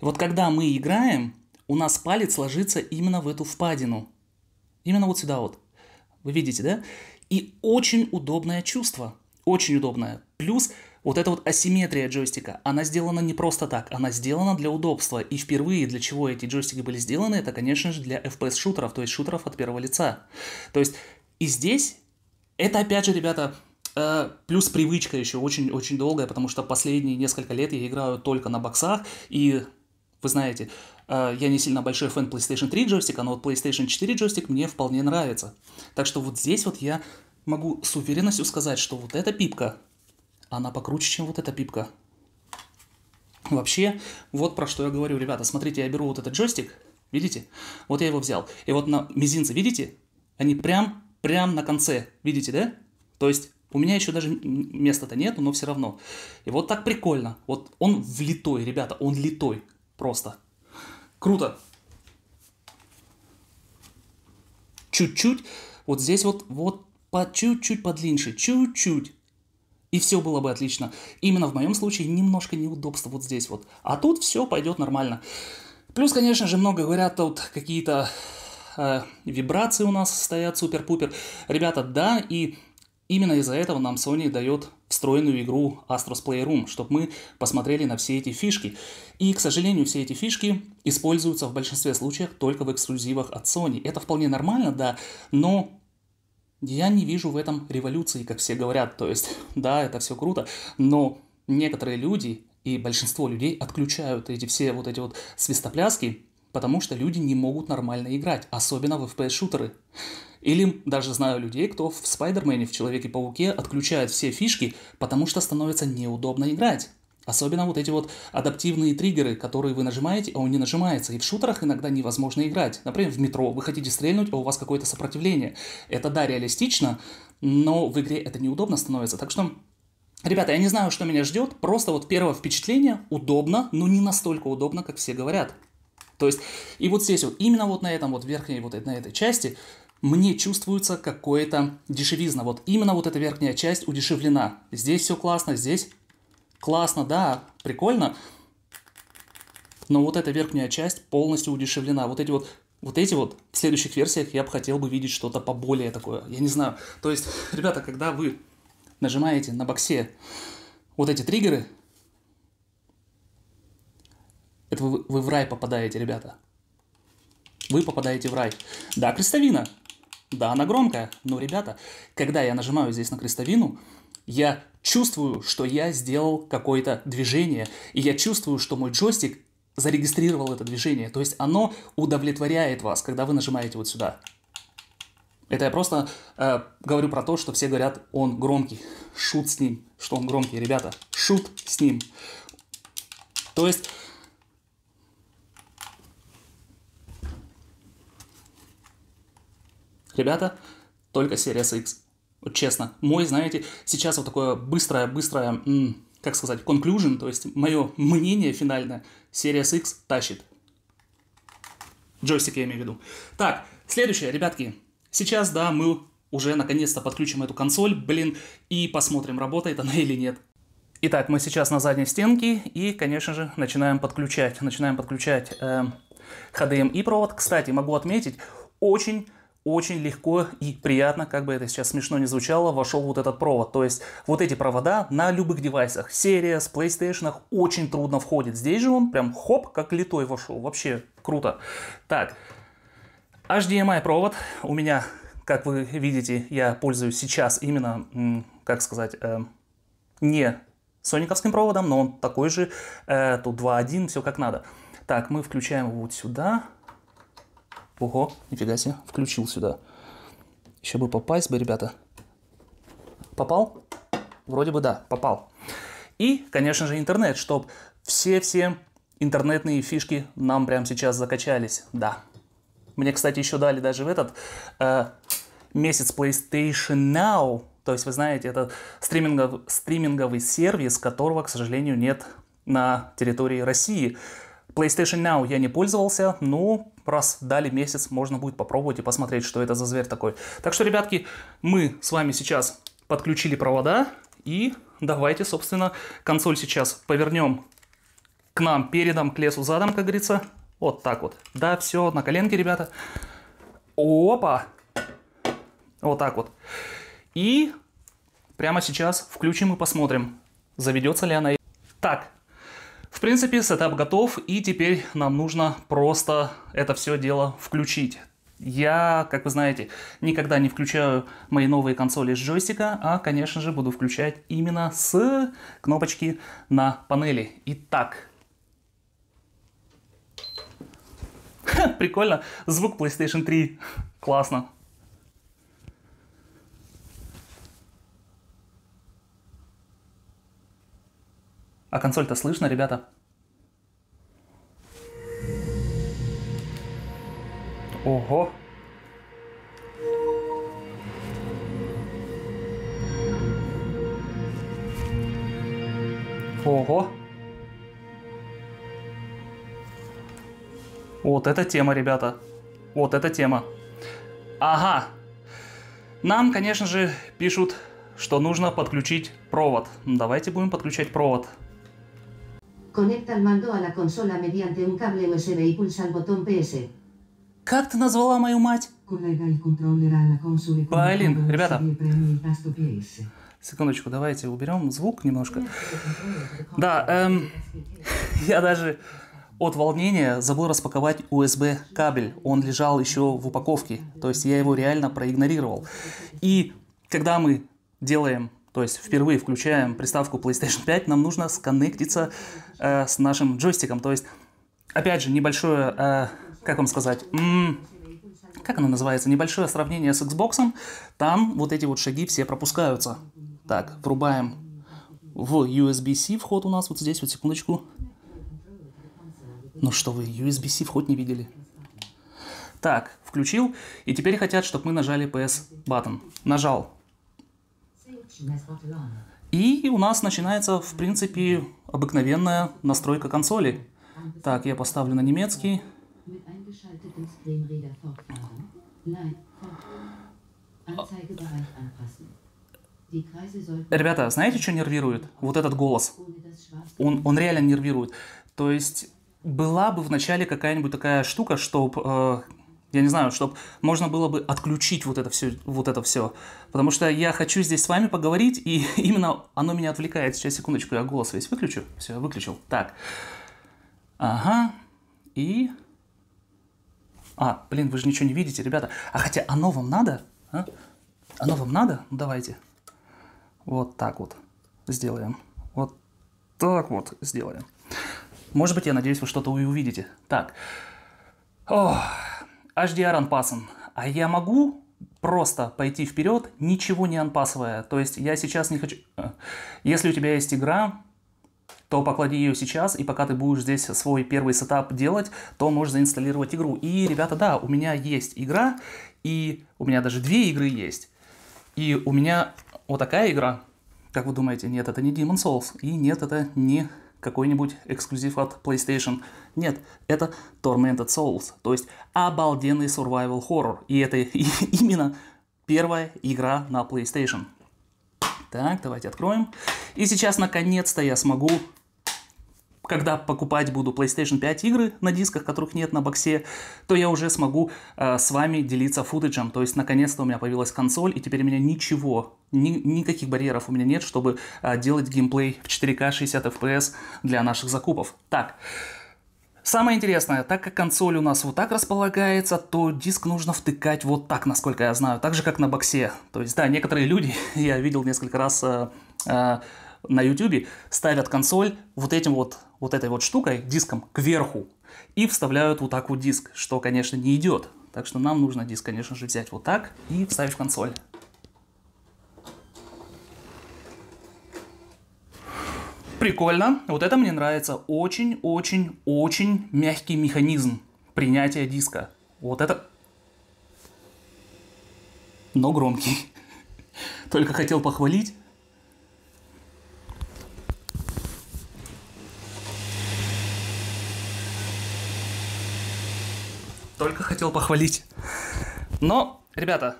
Speaker 1: И вот когда мы играем, у нас палец ложится именно в эту впадину. Именно вот сюда вот. Вы видите, да? И очень удобное чувство. Очень удобная. Плюс вот эта вот асимметрия джойстика, она сделана не просто так, она сделана для удобства. И впервые для чего эти джойстики были сделаны, это, конечно же, для FPS-шутеров, то есть шутеров от первого лица. То есть и здесь это, опять же, ребята, э, плюс привычка еще очень-очень долгая, потому что последние несколько лет я играю только на боксах, и вы знаете, э, я не сильно большой фэн PlayStation 3 джойстика, но вот PlayStation 4 джойстик мне вполне нравится. Так что вот здесь вот я могу с уверенностью сказать, что вот эта пипка, она покруче, чем вот эта пипка. Вообще, вот про что я говорю, ребята. Смотрите, я беру вот этот джойстик, видите? Вот я его взял. И вот на мизинце, видите? Они прям, прям на конце, видите, да? То есть у меня еще даже места-то нету, но все равно. И вот так прикольно. Вот он влитой, ребята, он литой просто. Круто. Чуть-чуть. Вот здесь вот, вот по чуть-чуть подлиннее, чуть-чуть. И все было бы отлично. Именно в моем случае немножко неудобства вот здесь вот. А тут все пойдет нормально. Плюс, конечно же, много говорят вот какие-то э, вибрации у нас стоят супер-пупер. Ребята, да, и именно из-за этого нам Sony дает встроенную игру Astros Playroom, чтобы мы посмотрели на все эти фишки. И, к сожалению, все эти фишки используются в большинстве случаев только в эксклюзивах от Sony. Это вполне нормально, да, но я не вижу в этом революции, как все говорят. То есть, [laughs] да, это все круто, но некоторые люди и большинство людей отключают эти все вот эти вот свистопляски, потому что люди не могут нормально играть, особенно в FPS-шутеры. Или даже знаю людей, кто в Спайдермене, в Человеке-пауке отключает все фишки, потому что становится неудобно играть. Особенно вот эти вот адаптивные триггеры, которые вы нажимаете, а он не нажимается. И в шутерах иногда невозможно играть. Например, в метро вы хотите стрельнуть, а у вас какое-то сопротивление. Это, да, реалистично, но в игре это неудобно становится. Так что Ребята, я не знаю, что меня ждет, просто вот первое впечатление удобно, но не настолько удобно, как все говорят. То есть, и вот здесь вот, именно вот на этом вот верхней, вот на этой части, мне чувствуется какое-то дешевизна. Вот именно вот эта верхняя часть удешевлена. Здесь все классно, здесь Классно, да, прикольно, но вот эта верхняя часть полностью удешевлена. Вот эти вот вот эти вот в следующих версиях я бы хотел бы видеть что-то поболее такое. Я не знаю. То есть, [laughs] ребята, когда вы нажимаете на боксе вот эти триггеры, это вы, вы в рай попадаете, ребята. Вы попадаете в рай. Да, крестовина. Да, она громкая. Но, ребята, когда я нажимаю здесь на крестовину, я чувствую, что я сделал какое-то движение, и я чувствую, что мой джойстик зарегистрировал это движение. То есть оно удовлетворяет вас, когда вы нажимаете вот сюда. Это я просто э, говорю про то, что все говорят, он громкий. Шут с ним, что он громкий, ребята. Шут с ним. То есть... Ребята, только серия X честно, мой, знаете, сейчас вот такое быстрое-быстрое, как сказать, conclusion, то есть мое мнение финальное, Series X тащит. Джойстик я имею в виду. Так, следующее, ребятки. Сейчас, да, мы уже наконец-то подключим эту консоль, блин, и посмотрим, работает она [laughs] или нет. Итак, мы сейчас на задней стенке и, конечно же, начинаем подключать. Начинаем подключать э, эм, HDMI провод. Кстати, могу отметить, очень очень легко и приятно, как бы это сейчас смешно не звучало, вошел вот этот провод. То есть вот эти провода на любых девайсах, Серия с PlayStation очень трудно входит. Здесь же он прям хоп, как литой вошел. Вообще круто. Так, HDMI провод у меня, как вы видите, я пользуюсь сейчас именно, как сказать, э, не сониковским проводом, но он такой же, э, тут 2.1, все как надо. Так, мы включаем его вот сюда. Ого, нифига себе, включил сюда. Еще бы попасть бы, ребята. Попал? Вроде бы да, попал. И, конечно же, интернет, чтоб все-все интернетные фишки нам прямо сейчас закачались, да. Мне, кстати, еще дали даже в этот э, месяц PlayStation Now. То есть, вы знаете, это стриминговый стриминговый сервис, которого, к сожалению, нет на территории России. PlayStation Now я не пользовался, но ну, раз дали месяц, можно будет попробовать и посмотреть, что это за зверь такой. Так что, ребятки, мы с вами сейчас подключили провода, и давайте, собственно, консоль сейчас повернем к нам передом, к лесу задом, как говорится. Вот так вот. Да, все, на коленке, ребята. Опа! Вот так вот. И прямо сейчас включим и посмотрим, заведется ли она. Так, в принципе, сетап готов, и теперь нам нужно просто это все дело включить. Я, как вы знаете, никогда не включаю мои новые консоли с джойстика, а, конечно же, буду включать именно с кнопочки на панели. Итак. Ха, [laughs] прикольно. Звук PlayStation 3. Классно. А консоль-то слышно, ребята? Ого! Ого! Вот эта тема, ребята. Вот эта тема. Ага. Нам, конечно же, пишут, что нужно подключить провод. Давайте будем подключать провод.
Speaker 2: Conecta el mando a la consola mediante un cable USB y pulsa el botón PS. Как ты назвала мою
Speaker 1: мать? Байлин, ребята. E Секундочку, давайте уберем звук немножко. Да, эм, [laughs] я даже от волнения забыл распаковать USB кабель. Он лежал еще в упаковке, то есть я его реально проигнорировал. И когда мы делаем то есть впервые включаем приставку PlayStation 5, нам нужно сконнектиться э, с нашим джойстиком. То есть, опять же, небольшое, э, как вам сказать, м- как оно называется, небольшое сравнение с Xbox. Там вот эти вот шаги все пропускаются. Так, врубаем в USB-C вход у нас вот здесь, вот секундочку. Ну что вы, USB-C вход не видели? Так, включил, и теперь хотят, чтобы мы нажали ps Button. Нажал, и у нас начинается, в принципе, обыкновенная настройка консоли. Так, я поставлю на немецкий. Ребята, знаете, что нервирует? Вот этот голос. Он, он реально нервирует. То есть была бы в начале какая-нибудь такая штука, чтобы э, я не знаю, чтобы можно было бы отключить вот это все, вот это все. Потому что я хочу здесь с вами поговорить, и [laughs] именно оно меня отвлекает. Сейчас, секундочку, я голос весь выключу. Все, выключил. Так. Ага. И... А, блин, вы же ничего не видите, ребята. А хотя оно вам надо? А? Оно вам надо? Ну, давайте. Вот так вот сделаем. Вот так вот сделаем. Может быть, я надеюсь, вы что-то и увидите. Так. Ох. HDR анпасан. А я могу просто пойти вперед, ничего не анпасывая? То есть я сейчас не хочу... Э, если у тебя есть игра, то поклади ее сейчас, и пока ты будешь здесь свой первый сетап делать, то можешь заинсталлировать игру. И, ребята, да, у меня есть игра, и у меня даже две игры есть. И у меня вот такая игра. Как вы думаете, нет, это не Demon's Souls, и нет, это не какой-нибудь эксклюзив от PlayStation. Нет, это Tormented Souls, то есть обалденный survival horror. И это [laughs] именно первая игра на PlayStation. Так, давайте откроем. И сейчас, наконец-то, я смогу когда покупать буду PlayStation 5 игры на дисках, которых нет на боксе, то я уже смогу э, с вами делиться футажем. То есть, наконец-то у меня появилась консоль, и теперь у меня ничего, ни, никаких барьеров у меня нет, чтобы э, делать геймплей в 4К 60 FPS для наших закупов. Так, Самое интересное, так как консоль у нас вот так располагается, то диск нужно втыкать вот так, насколько я знаю, так же, как на боксе. То есть, да, некоторые люди, [laughs] я видел несколько раз э, э, на YouTube ставят консоль вот этим вот, вот этой вот штукой, диском, кверху, и вставляют вот так вот диск, что, конечно, не идет. Так что нам нужно диск, конечно же, взять вот так и вставить в консоль. Прикольно, вот это мне нравится. Очень-очень-очень мягкий механизм принятия диска. Вот это... Но громкий. [laughs] Только хотел похвалить, Только хотел похвалить. Но, ребята,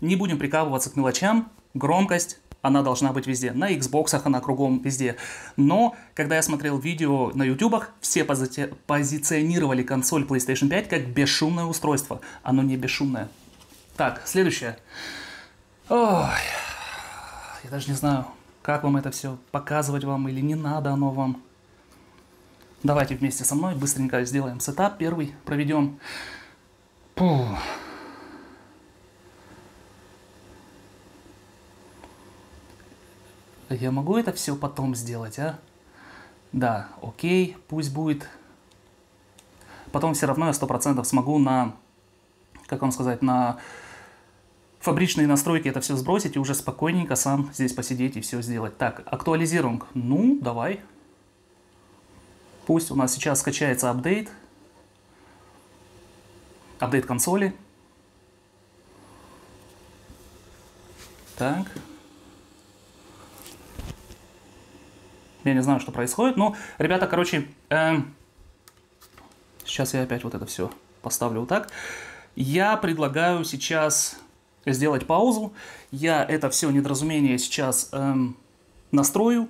Speaker 1: не будем прикапываться к мелочам. Громкость, она должна быть везде. На Xbox она кругом везде. Но, когда я смотрел видео на YouTube, все пози позиционировали консоль PlayStation 5 как бесшумное устройство. Оно не бесшумное. Так, следующее. Ой, я даже не знаю, как вам это все показывать вам или не надо оно вам. Давайте вместе со мной быстренько сделаем сетап первый, проведем. Пу. Я могу это все потом сделать, а? Да, окей, пусть будет. Потом все равно я сто процентов смогу на, как вам сказать, на фабричные настройки это все сбросить и уже спокойненько сам здесь посидеть и все сделать. Так, актуализируем. Ну, давай, Пусть у нас сейчас скачается апдейт, апдейт консоли. Так. Я не знаю, что происходит, но, ребята, короче, э, сейчас я опять вот это все поставлю вот так. Я предлагаю сейчас сделать паузу. Я это все недоразумение сейчас э, настрою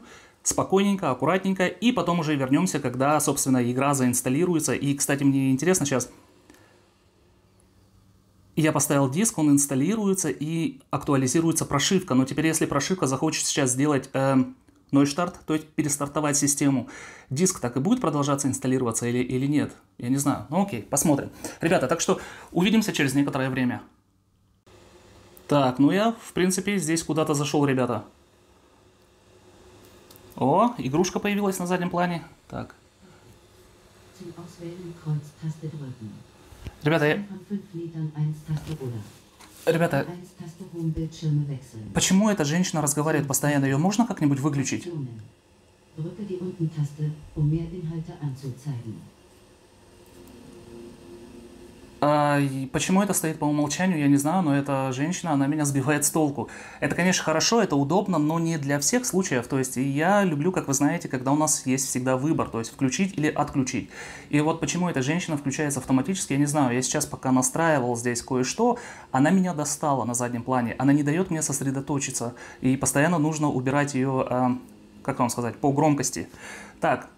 Speaker 1: спокойненько, аккуратненько, и потом уже вернемся, когда, собственно, игра заинсталируется. И, кстати, мне интересно сейчас, я поставил диск, он инсталируется и актуализируется прошивка. Но теперь, если прошивка захочет сейчас сделать э, нойштарт, то есть перестартовать систему, диск так и будет продолжаться инсталлироваться или, или нет? Я не знаю. Ну окей, посмотрим. Ребята, так что увидимся через некоторое время. Так, ну я, в принципе, здесь куда-то зашел, ребята. О, игрушка появилась на заднем плане.
Speaker 2: Так. Ребята, я... Ребята, почему
Speaker 1: эта женщина разговаривает постоянно? Ее можно как-нибудь выключить? А, почему это стоит по умолчанию, я не знаю, но эта женщина, она меня сбивает с толку. Это, конечно, хорошо, это удобно, но не для всех случаев. То есть я люблю, как вы знаете, когда у нас есть всегда выбор, то есть включить или отключить. И вот почему эта женщина включается автоматически, я не знаю. Я сейчас пока настраивал здесь кое-что, она меня достала на заднем плане. Она не дает мне сосредоточиться. И постоянно нужно убирать ее, а, как вам сказать, по громкости. Так,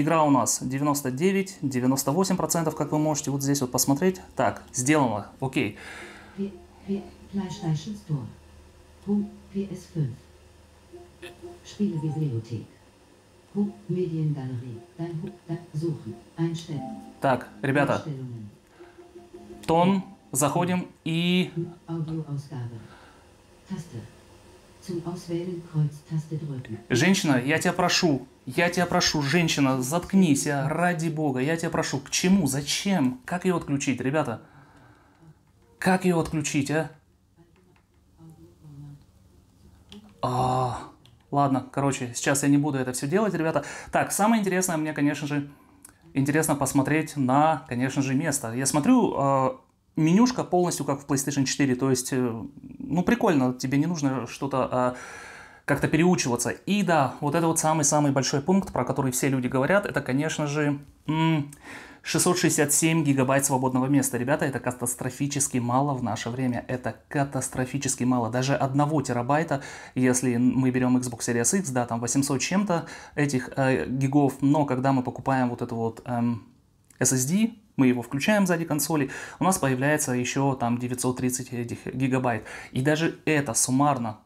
Speaker 1: Игра у нас 99-98%, как вы можете вот здесь вот посмотреть. Так, сделано, окей. Так, ребята, тон, заходим
Speaker 2: и... Аудиоаускава.
Speaker 1: Женщина, я тебя прошу, я тебя прошу, женщина, заткнись, а, ради бога, я тебя прошу. К чему? Зачем? Как ее отключить, ребята? Как ее отключить, а? А, ладно, короче, сейчас я не буду это все делать, ребята. Так, самое интересное мне, конечно же, интересно посмотреть на, конечно же, место. Я смотрю, а, менюшка полностью как в PlayStation 4, то есть, э, ну, прикольно, тебе не нужно что-то а, как-то переучиваться. И да, вот это вот самый-самый большой пункт, про который все люди говорят, это, конечно же, 667 гигабайт свободного места. Ребята, это катастрофически мало в наше время. Это катастрофически мало. Даже 1 терабайта, если мы берем Xbox Series X, да, там 800 чем-то этих э, гигов, но когда мы покупаем вот эту вот эм, SSD, мы его включаем сзади консоли, у нас появляется еще там 930 этих гигабайт. И даже это суммарно,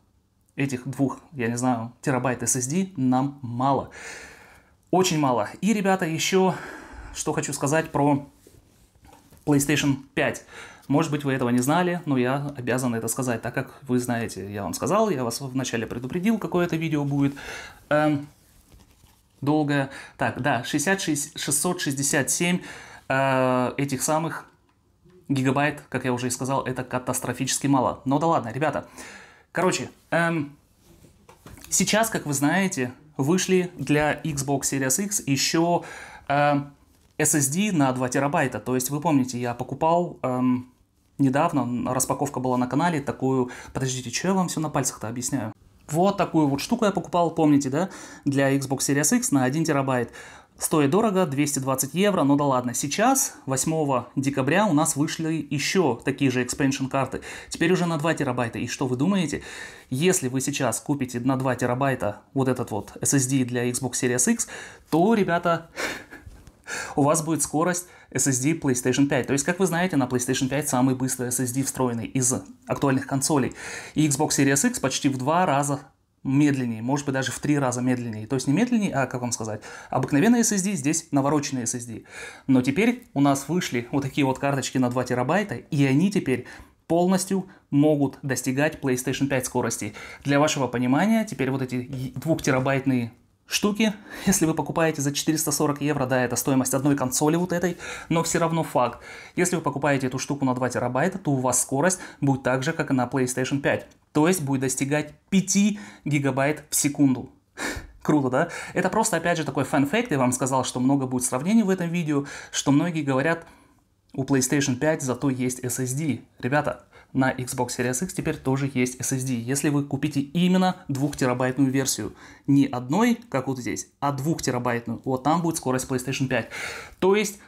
Speaker 1: этих двух, я не знаю, терабайт SSD нам мало. Очень мало. И, ребята, еще что хочу сказать про PlayStation 5. Может быть, вы этого не знали, но я обязан это сказать, так как вы знаете, я вам сказал, я вас вначале предупредил, какое это видео будет. Эм, долгое. Так, да, 66, 667 Э, этих самых гигабайт, как я уже и сказал, это катастрофически мало. Но ну да ладно, ребята. Короче, эм, сейчас, как вы знаете, вышли для Xbox Series X еще э, эм, SSD на 2 терабайта. То есть, вы помните, я покупал эм, недавно, распаковка была на канале, такую... Подождите, что я вам все на пальцах-то объясняю? Вот такую вот штуку я покупал, помните, да, для Xbox Series X на 1 терабайт. Стоит дорого, 220 евро, но ну да ладно. Сейчас, 8 декабря, у нас вышли еще такие же expansion карты. Теперь уже на 2 терабайта. И что вы думаете? Если вы сейчас купите на 2 терабайта вот этот вот SSD для Xbox Series X, то, ребята, [laughs] у вас будет скорость SSD PlayStation 5. То есть, как вы знаете, на PlayStation 5 самый быстрый SSD встроенный из актуальных консолей. И Xbox Series X почти в два раза медленнее, может быть даже в три раза медленнее. То есть не медленнее, а, как вам сказать, обыкновенные SSD, здесь навороченные SSD. Но теперь у нас вышли вот такие вот карточки на 2 терабайта, и они теперь полностью могут достигать PlayStation 5 скорости. Для вашего понимания, теперь вот эти 2-терабайтные штуки. Если вы покупаете за 440 евро, да, это стоимость одной консоли вот этой, но все равно факт. Если вы покупаете эту штуку на 2 терабайта, то у вас скорость будет так же, как и на PlayStation 5. То есть будет достигать 5 гигабайт в секунду. [laughs] Круто, да? Это просто, опять же, такой фан-факт. Я вам сказал, что много будет сравнений в этом видео, что многие говорят, у PlayStation 5 зато есть SSD. Ребята, на Xbox Series X теперь тоже есть SSD, если вы купите именно 2-терабайтную версию. Не одной, как вот здесь, а 2-терабайтную. Вот там будет скорость PlayStation 5. То есть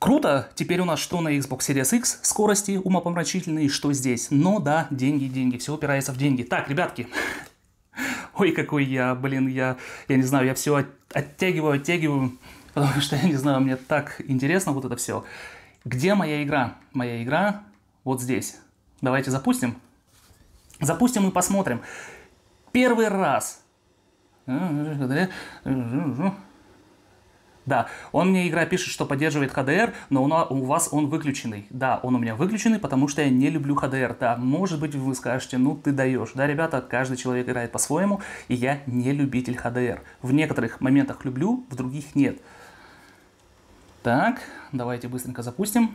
Speaker 1: Круто, теперь у нас что на Xbox Series X, скорости умопомрачительные, что здесь. Но да, деньги, деньги, все упирается в деньги. Так, ребятки, [laughs] ой, какой я, блин, я, я не знаю, я все от, оттягиваю, оттягиваю, потому что, я не знаю, мне так интересно вот это все. Где моя игра? Моя игра вот здесь. Давайте запустим. Запустим и посмотрим. Первый раз. Да, он мне игра пишет, что поддерживает HDR, но у вас он выключенный. Да, он у меня выключенный, потому что я не люблю HDR. Да, может быть, вы скажете, ну ты даешь. Да, ребята, каждый человек играет по-своему, и я не любитель HDR. В некоторых моментах люблю, в других нет. Так, давайте быстренько запустим.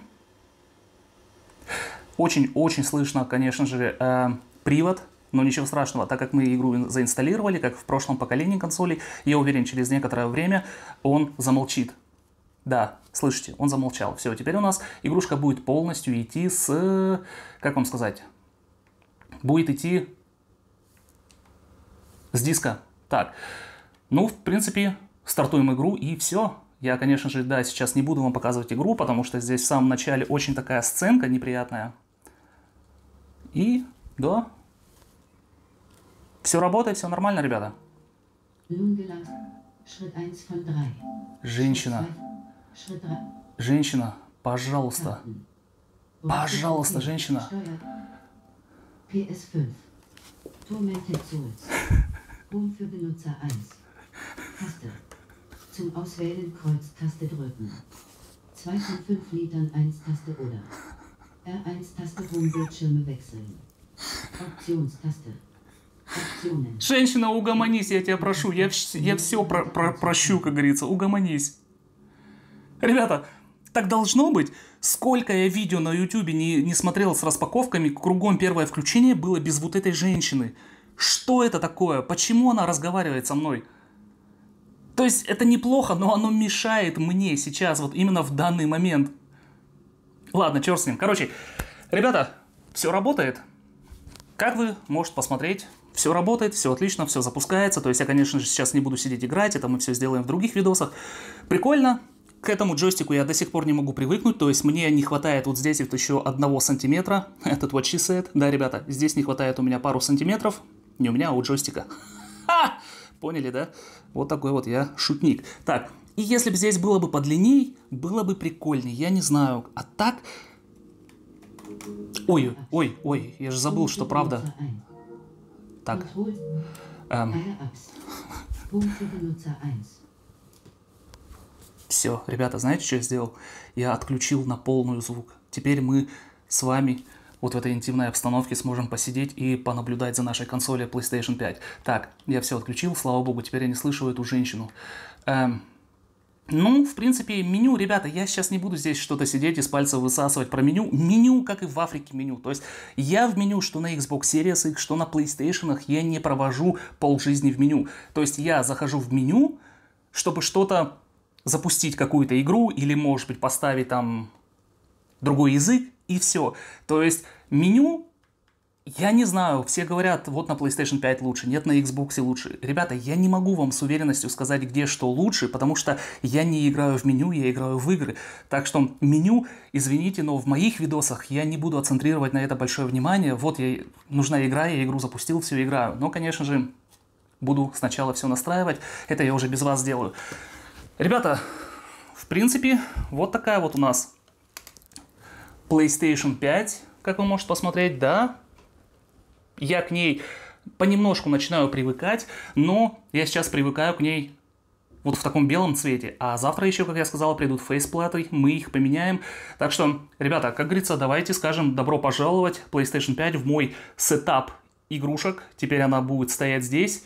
Speaker 1: Очень-очень слышно, конечно же, э, привод, но ничего страшного, так как мы игру заинсталлировали, как в прошлом поколении консолей, я уверен, через некоторое время он замолчит. Да, слышите, он замолчал. Все, теперь у нас игрушка будет полностью идти с... Как вам сказать? Будет идти с диска. Так, ну, в принципе, стартуем игру и все. Я, конечно же, да, сейчас не буду вам показывать игру, потому что здесь в самом начале очень такая сценка неприятная. И, да, все работает, все нормально, ребята. Женщина. Женщина, пожалуйста.
Speaker 2: Пожалуйста, женщина. ps Zum Auswählen Kreuz-Taste drücken. 2 von 5 Litern 1-Taste oder R1-Taste Homebildschirme wechseln. Optionstaste.
Speaker 1: Женщина, угомонись, я тебя прошу, я, я все про, про, прощу, как говорится, угомонись. Ребята, так должно быть. Сколько я видео на ютюбе не, не смотрел с распаковками, кругом первое включение было без вот этой женщины. Что это такое? Почему она разговаривает со мной? То есть это неплохо, но оно мешает мне сейчас, вот именно в данный момент. Ладно, черт с ним. Короче, ребята, все работает. Как вы можете посмотреть, все работает, все отлично, все запускается. То есть я, конечно же, сейчас не буду сидеть играть, это мы все сделаем в других видосах. Прикольно. К этому джойстику я до сих пор не могу привыкнуть, то есть мне не хватает вот здесь вот еще одного сантиметра. [laughs] Этот вот чисет. Да, ребята, здесь не хватает у меня пару сантиметров. Не у меня, а у джойстика. [laughs] Ха! Поняли, да? Вот такой вот я шутник. Так, и если бы здесь было бы подлинней, было бы прикольней, я не знаю. А так... Ой, ой, ой, я же забыл, что правда... Так. Эм. Все, ребята, знаете, что я сделал? Я отключил на полную звук. Теперь мы с вами вот в этой интимной обстановке сможем посидеть и понаблюдать за нашей консолью PlayStation 5. Так, я все отключил, слава богу, теперь я не слышу эту женщину. Эм, ну, в принципе, меню, ребята, я сейчас не буду здесь что-то сидеть из пальца высасывать про меню. Меню, как и в Африке меню. То есть я в меню, что на Xbox Series X, что на PlayStation, я не провожу полжизни в меню. То есть я захожу в меню, чтобы что-то запустить какую-то игру или, может быть, поставить там другой язык, и все. То есть меню я не знаю, все говорят, вот на PlayStation 5 лучше, нет, на Xbox лучше. Ребята, я не могу вам с уверенностью сказать, где что лучше, потому что я не играю в меню, я играю в игры. Так что меню, извините, но в моих видосах я не буду отцентрировать на это большое внимание. Вот я, нужна игра, я игру запустил, все играю. Но, конечно же, буду сначала все настраивать, это я уже без вас сделаю. Ребята, в принципе, вот такая вот у нас PlayStation 5, как вы можете посмотреть, да. Я к ней понемножку начинаю привыкать, но я сейчас привыкаю к ней вот в таком белом цвете. А завтра еще, как я сказал, придут фейсплаты, мы их поменяем. Так что, ребята, как говорится, давайте скажем добро пожаловать PlayStation 5 в мой сетап игрушек. Теперь она будет стоять здесь.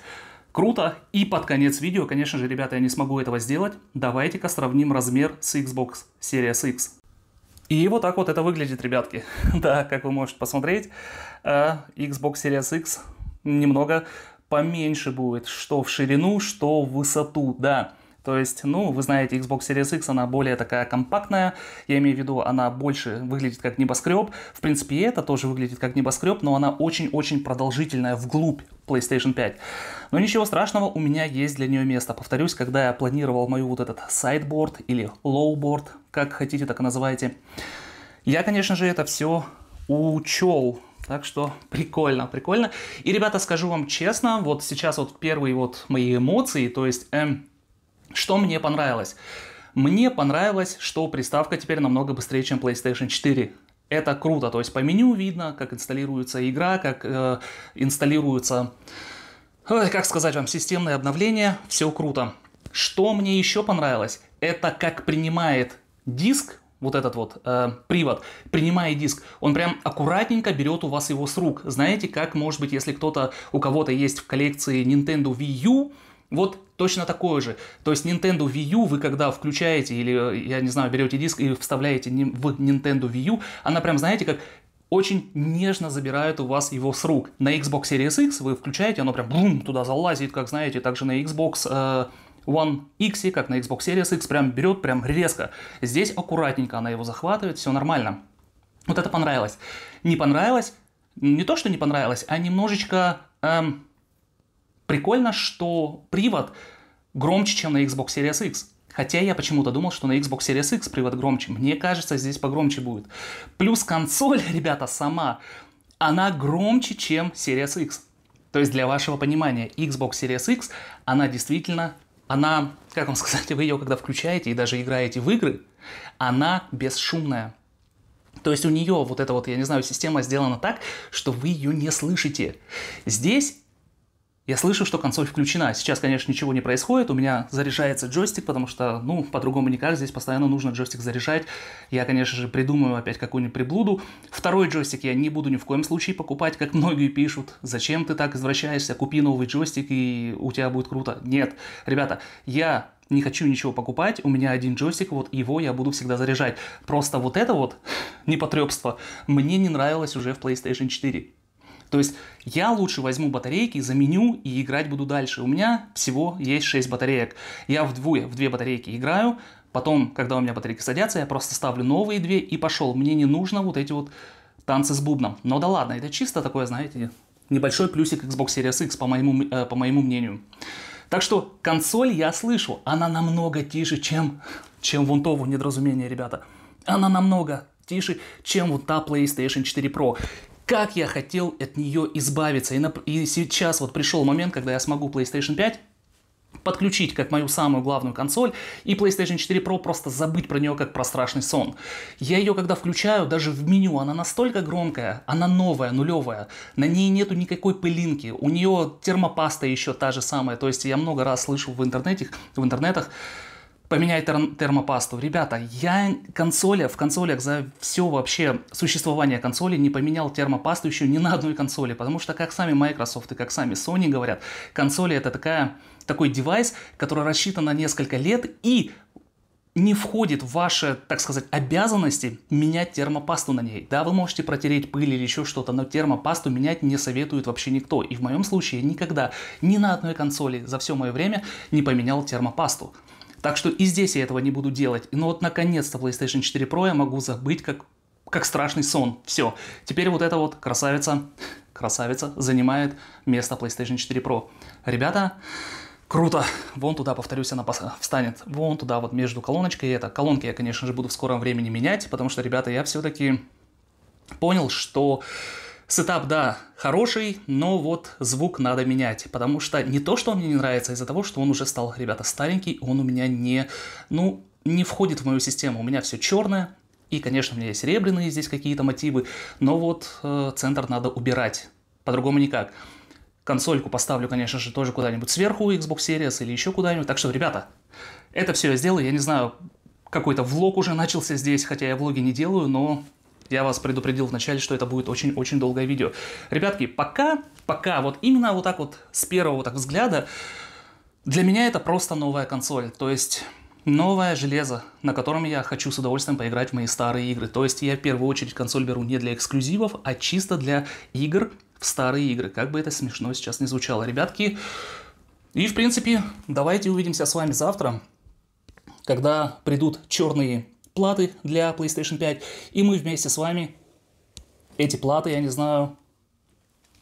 Speaker 1: Круто. И под конец видео, конечно же, ребята, я не смогу этого сделать. Давайте-ка сравним размер с Xbox Series X. И вот так вот это выглядит, ребятки. [laughs] да, как вы можете посмотреть, э, Xbox Series X немного поменьше будет, что в ширину, что в высоту, да. То есть, ну, вы знаете, Xbox Series X, она более такая компактная, я имею в виду, она больше выглядит как небоскреб. В принципе, это тоже выглядит как небоскреб, но она очень-очень продолжительная вглубь PlayStation 5. Но ничего страшного, у меня есть для нее место. Повторюсь, когда я планировал мою вот этот сайдборд или лоуборд, как хотите, так и называйте, я, конечно же, это все учел, так что прикольно, прикольно. И, ребята, скажу вам честно, вот сейчас вот первые вот мои эмоции, то есть, эм, что мне понравилось? Мне понравилось, что приставка теперь намного быстрее, чем PlayStation 4. Это круто, то есть по меню видно, как инсталируется игра, как э, инсталируется, э, как сказать вам, системное обновление, все круто. Что мне еще понравилось, это как принимает диск, вот этот вот э, привод, принимает диск, он прям аккуратненько берет у вас его с рук. Знаете, как может быть, если кто-то, у кого-то есть в коллекции Nintendo Wii U, вот точно такое же. То есть Nintendo Wii U вы когда включаете или, э, я не знаю, берете диск и вставляете в Nintendo Wii U, она прям, знаете, как очень нежно забирает у вас его с рук. На Xbox Series X вы включаете, оно прям бум, туда залазит, как знаете, также на Xbox э, One X, как на Xbox Series X, прям берет прям резко. Здесь аккуратненько она его захватывает, все нормально. Вот это понравилось. Не понравилось, не то, что не понравилось, а немножечко... Эм, Прикольно, что привод громче, чем на Xbox Series X. Хотя я почему-то думал, что на Xbox Series X привод громче. Мне кажется, здесь погромче будет. Плюс консоль, [laughs] ребята, сама, она громче, чем Series X. То есть для вашего понимания, Xbox Series X, она действительно, она, как вам [laughs] сказать, вы ее когда включаете и даже играете в игры, она бесшумная. То есть у нее вот эта вот, я не знаю, система сделана так, что вы ее не слышите. Здесь я слышу, что консоль включена. Сейчас, конечно, ничего не происходит. У меня заряжается джойстик, потому что, ну, по-другому никак. Здесь постоянно нужно джойстик заряжать. Я, конечно же, придумаю опять какую-нибудь приблуду. Второй джойстик я не буду ни в коем случае покупать, как многие пишут. Зачем ты так извращаешься? Купи новый джойстик, и у тебя будет круто. Нет, ребята, я не хочу ничего покупать, у меня один джойстик, вот его я буду всегда заряжать. Просто вот это вот [laughs] непотребство мне не нравилось уже в PlayStation 4. То есть я лучше возьму батарейки, заменю и играть буду дальше. У меня всего есть 6 батареек. Я вдвое, в две батарейки играю, потом, когда у меня батарейки садятся, я просто ставлю новые две и пошел. Мне не нужно вот эти вот танцы с бубном. Но да ладно, это чисто такое, знаете, небольшой плюсик Xbox Series X, по моему, э, по моему мнению. Так что консоль я слышу, она намного тише, чем, чем вон то недоразумение, ребята. Она намного тише, чем вот та PlayStation 4 Pro. Как я хотел от нее избавиться. И, на... и сейчас вот пришел момент, когда я смогу PlayStation 5 подключить как мою самую главную консоль, и PlayStation 4 Pro просто забыть про нее как про страшный сон. Я ее когда включаю, даже в меню, она настолько громкая, она новая, нулевая, на ней нету никакой пылинки, у нее термопаста еще та же самая, то есть я много раз слышал в интернете, в интернетах, поменяй тер- термопасту. Ребята, я консоли, в консолях за все вообще существование консоли не поменял термопасту еще ни на одной консоли, потому что, как сами Microsoft и как сами Sony говорят, консоли это такая, такой девайс, который рассчитан на несколько лет и не входит в ваши, так сказать, обязанности менять термопасту на ней. Да, вы можете протереть пыль или еще что-то, но термопасту менять не советует вообще никто. И в моем случае я никогда ни на одной консоли за все мое время не поменял термопасту. Так что и здесь я этого не буду делать. Но вот наконец-то PlayStation 4 Pro я могу забыть как, как страшный сон. Все. Теперь вот эта вот красавица, красавица занимает место PlayStation 4 Pro. Ребята, Круто. Вон туда, повторюсь, она встанет. Вон туда, вот между колоночкой и это. Колонки я, конечно же, буду в скором времени менять, потому что, ребята, я все-таки понял, что Сетап, да, хороший, но вот звук надо менять, потому что не то, что он мне не нравится, а из-за того, что он уже стал, ребята, старенький, он у меня не, ну, не входит в мою систему, у меня все черное, и, конечно, у меня есть серебряные здесь какие-то мотивы, но вот э, центр надо убирать, по-другому никак. Консольку поставлю, конечно же, тоже куда-нибудь сверху Xbox Series или еще куда-нибудь, так что, ребята, это все я сделаю, я не знаю, какой-то влог уже начался здесь, хотя я влоги не делаю, но я вас предупредил вначале, что это будет очень-очень долгое видео. Ребятки, пока, пока, вот именно вот так вот с первого вот так взгляда, для меня это просто новая консоль. То есть новое железо, на котором я хочу с удовольствием поиграть в мои старые игры. То есть я в первую очередь консоль беру не для эксклюзивов, а чисто для игр в старые игры. Как бы это смешно сейчас не звучало, ребятки. И в принципе, давайте увидимся с вами завтра, когда придут черные платы для PlayStation 5, и мы вместе с вами эти платы, я не знаю,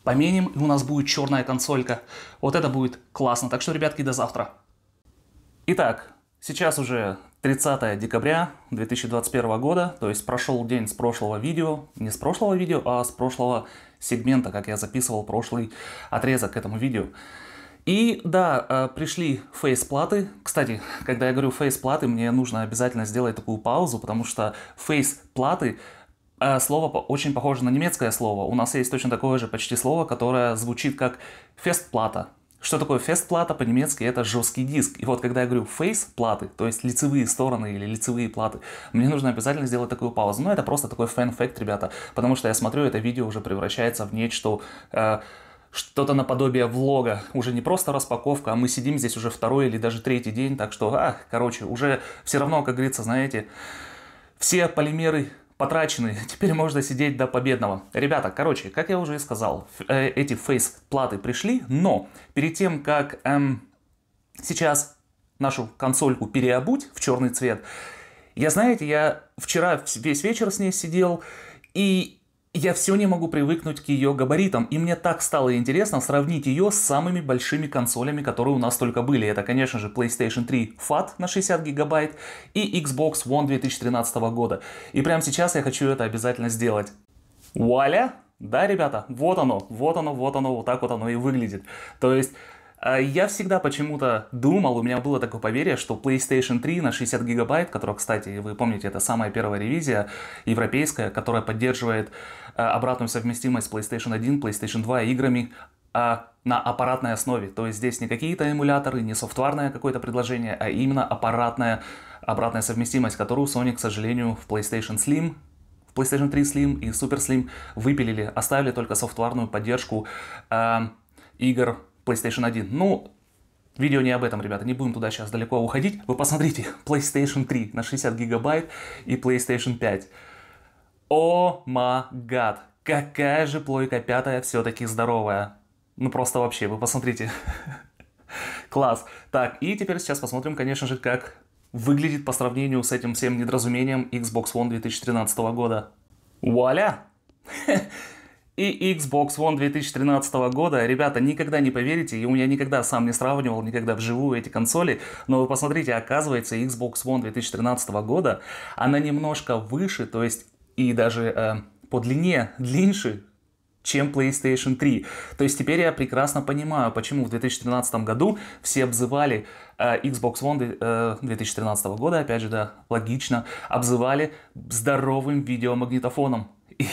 Speaker 1: поменим, и у нас будет черная консолька. Вот это будет классно. Так что, ребятки, до завтра. Итак, сейчас уже 30 декабря 2021 года, то есть прошел день с прошлого видео, не с прошлого видео, а с прошлого сегмента, как я записывал прошлый отрезок к этому видео. И да, а, пришли фейс-платы. Кстати, когда я говорю фейс-платы, мне нужно обязательно сделать такую паузу, потому что фейс-платы а, слово очень похоже на немецкое слово. У нас есть точно такое же почти слово, которое звучит как фестплата. Что такое фестплата по-немецки? Это жесткий диск. И вот когда я говорю фейс-платы, то есть лицевые стороны или лицевые платы, мне нужно обязательно сделать такую паузу. Но ну, это просто такой фэн-факт, ребята, потому что я смотрю, это видео уже превращается в нечто... Э, что-то наподобие влога. Уже не просто распаковка, а мы сидим здесь уже второй или даже третий день, так что, а, короче, уже все равно, как говорится, знаете, все полимеры потрачены, [laughs] теперь можно сидеть до победного. Ребята, короче, как я уже и сказал, э, эти фейс-платы пришли, но перед тем, как эм, сейчас нашу консольку переобуть в черный цвет, я, знаете, я вчера весь вечер с ней сидел, и я все не могу привыкнуть к ее габаритам, и мне так стало интересно сравнить ее с самыми большими консолями, которые у нас только были. Это, конечно же, PlayStation 3 FAT на 60 гигабайт и Xbox One 2013 года. И прямо сейчас я хочу это обязательно сделать. Вуаля! Да, ребята, вот оно, вот оно, вот оно, вот так вот оно и выглядит. То есть а, я всегда почему-то думал, у меня было такое поверье, что PlayStation 3 на 60 гигабайт, которая, кстати, вы помните, это самая первая ревизия европейская, которая поддерживает а, обратную совместимость PlayStation 1, PlayStation 2 играми а на аппаратной основе. То есть здесь не какие-то эмуляторы, не софтварное какое-то предложение, а именно аппаратная обратная совместимость, которую Sony, к сожалению, в PlayStation Slim в PlayStation 3 Slim и Super Slim выпилили, оставили только софтварную поддержку э, игр PlayStation 1. Ну, Видео не об этом, ребята, не будем туда сейчас далеко уходить. Вы посмотрите, [laughs] PlayStation 3 на 60 гигабайт и PlayStation 5. О ма гад, какая же плойка пятая все-таки здоровая. Ну просто вообще, вы посмотрите. [laughs] Класс. Так, и теперь сейчас посмотрим, конечно же, как выглядит по сравнению с этим всем недоразумением Xbox One 2013 года. Вуаля! [laughs] и Xbox One 2013 года. Ребята, никогда не поверите, и у меня никогда сам не сравнивал никогда вживую эти консоли, но вы посмотрите, оказывается, Xbox One 2013 года, она немножко выше, то есть и даже э, по длине длиннее, чем PlayStation 3. То есть теперь я прекрасно понимаю, почему в 2013 году все обзывали э, Xbox One э, 2013 года, опять же, да, логично, обзывали здоровым видеомагнитофоном. И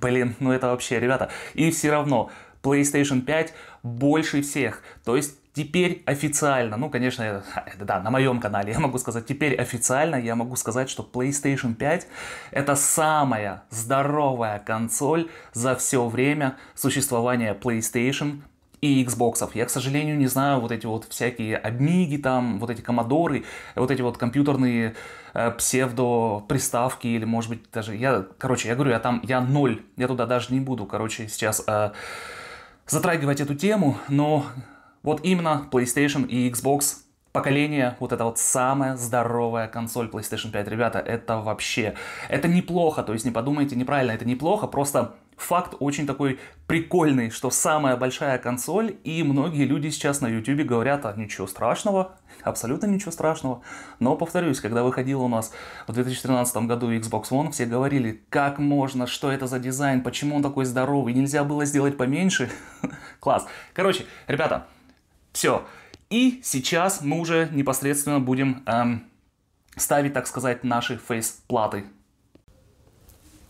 Speaker 1: Блин, ну это вообще, ребята. И все равно PlayStation 5 больше всех. То есть Теперь официально, ну, конечно, это, да, на моем канале я могу сказать, теперь официально я могу сказать, что PlayStation 5 это самая здоровая консоль за все время существования PlayStation и Xbox. Я, к сожалению, не знаю вот эти вот всякие Амиги там, вот эти Коммодоры, вот эти вот компьютерные э, псевдо-приставки или, может быть, даже... Я, короче, я говорю, я там, я ноль, я туда даже не буду, короче, сейчас э, затрагивать эту тему, но вот именно PlayStation и Xbox поколение, вот это вот самая здоровая консоль PlayStation 5, ребята, это вообще, это неплохо, то есть не подумайте неправильно, это неплохо, просто факт очень такой прикольный, что самая большая консоль, и многие люди сейчас на YouTube говорят, а ничего страшного, абсолютно ничего страшного. Но, повторюсь, когда выходил у нас в 2013 году Xbox One, все говорили, как можно, что это за дизайн, почему он такой здоровый, нельзя было сделать поменьше. [laughs] Класс. Короче, ребята, все. И сейчас мы уже непосредственно будем эм, ставить, так сказать, наши фейс-платы.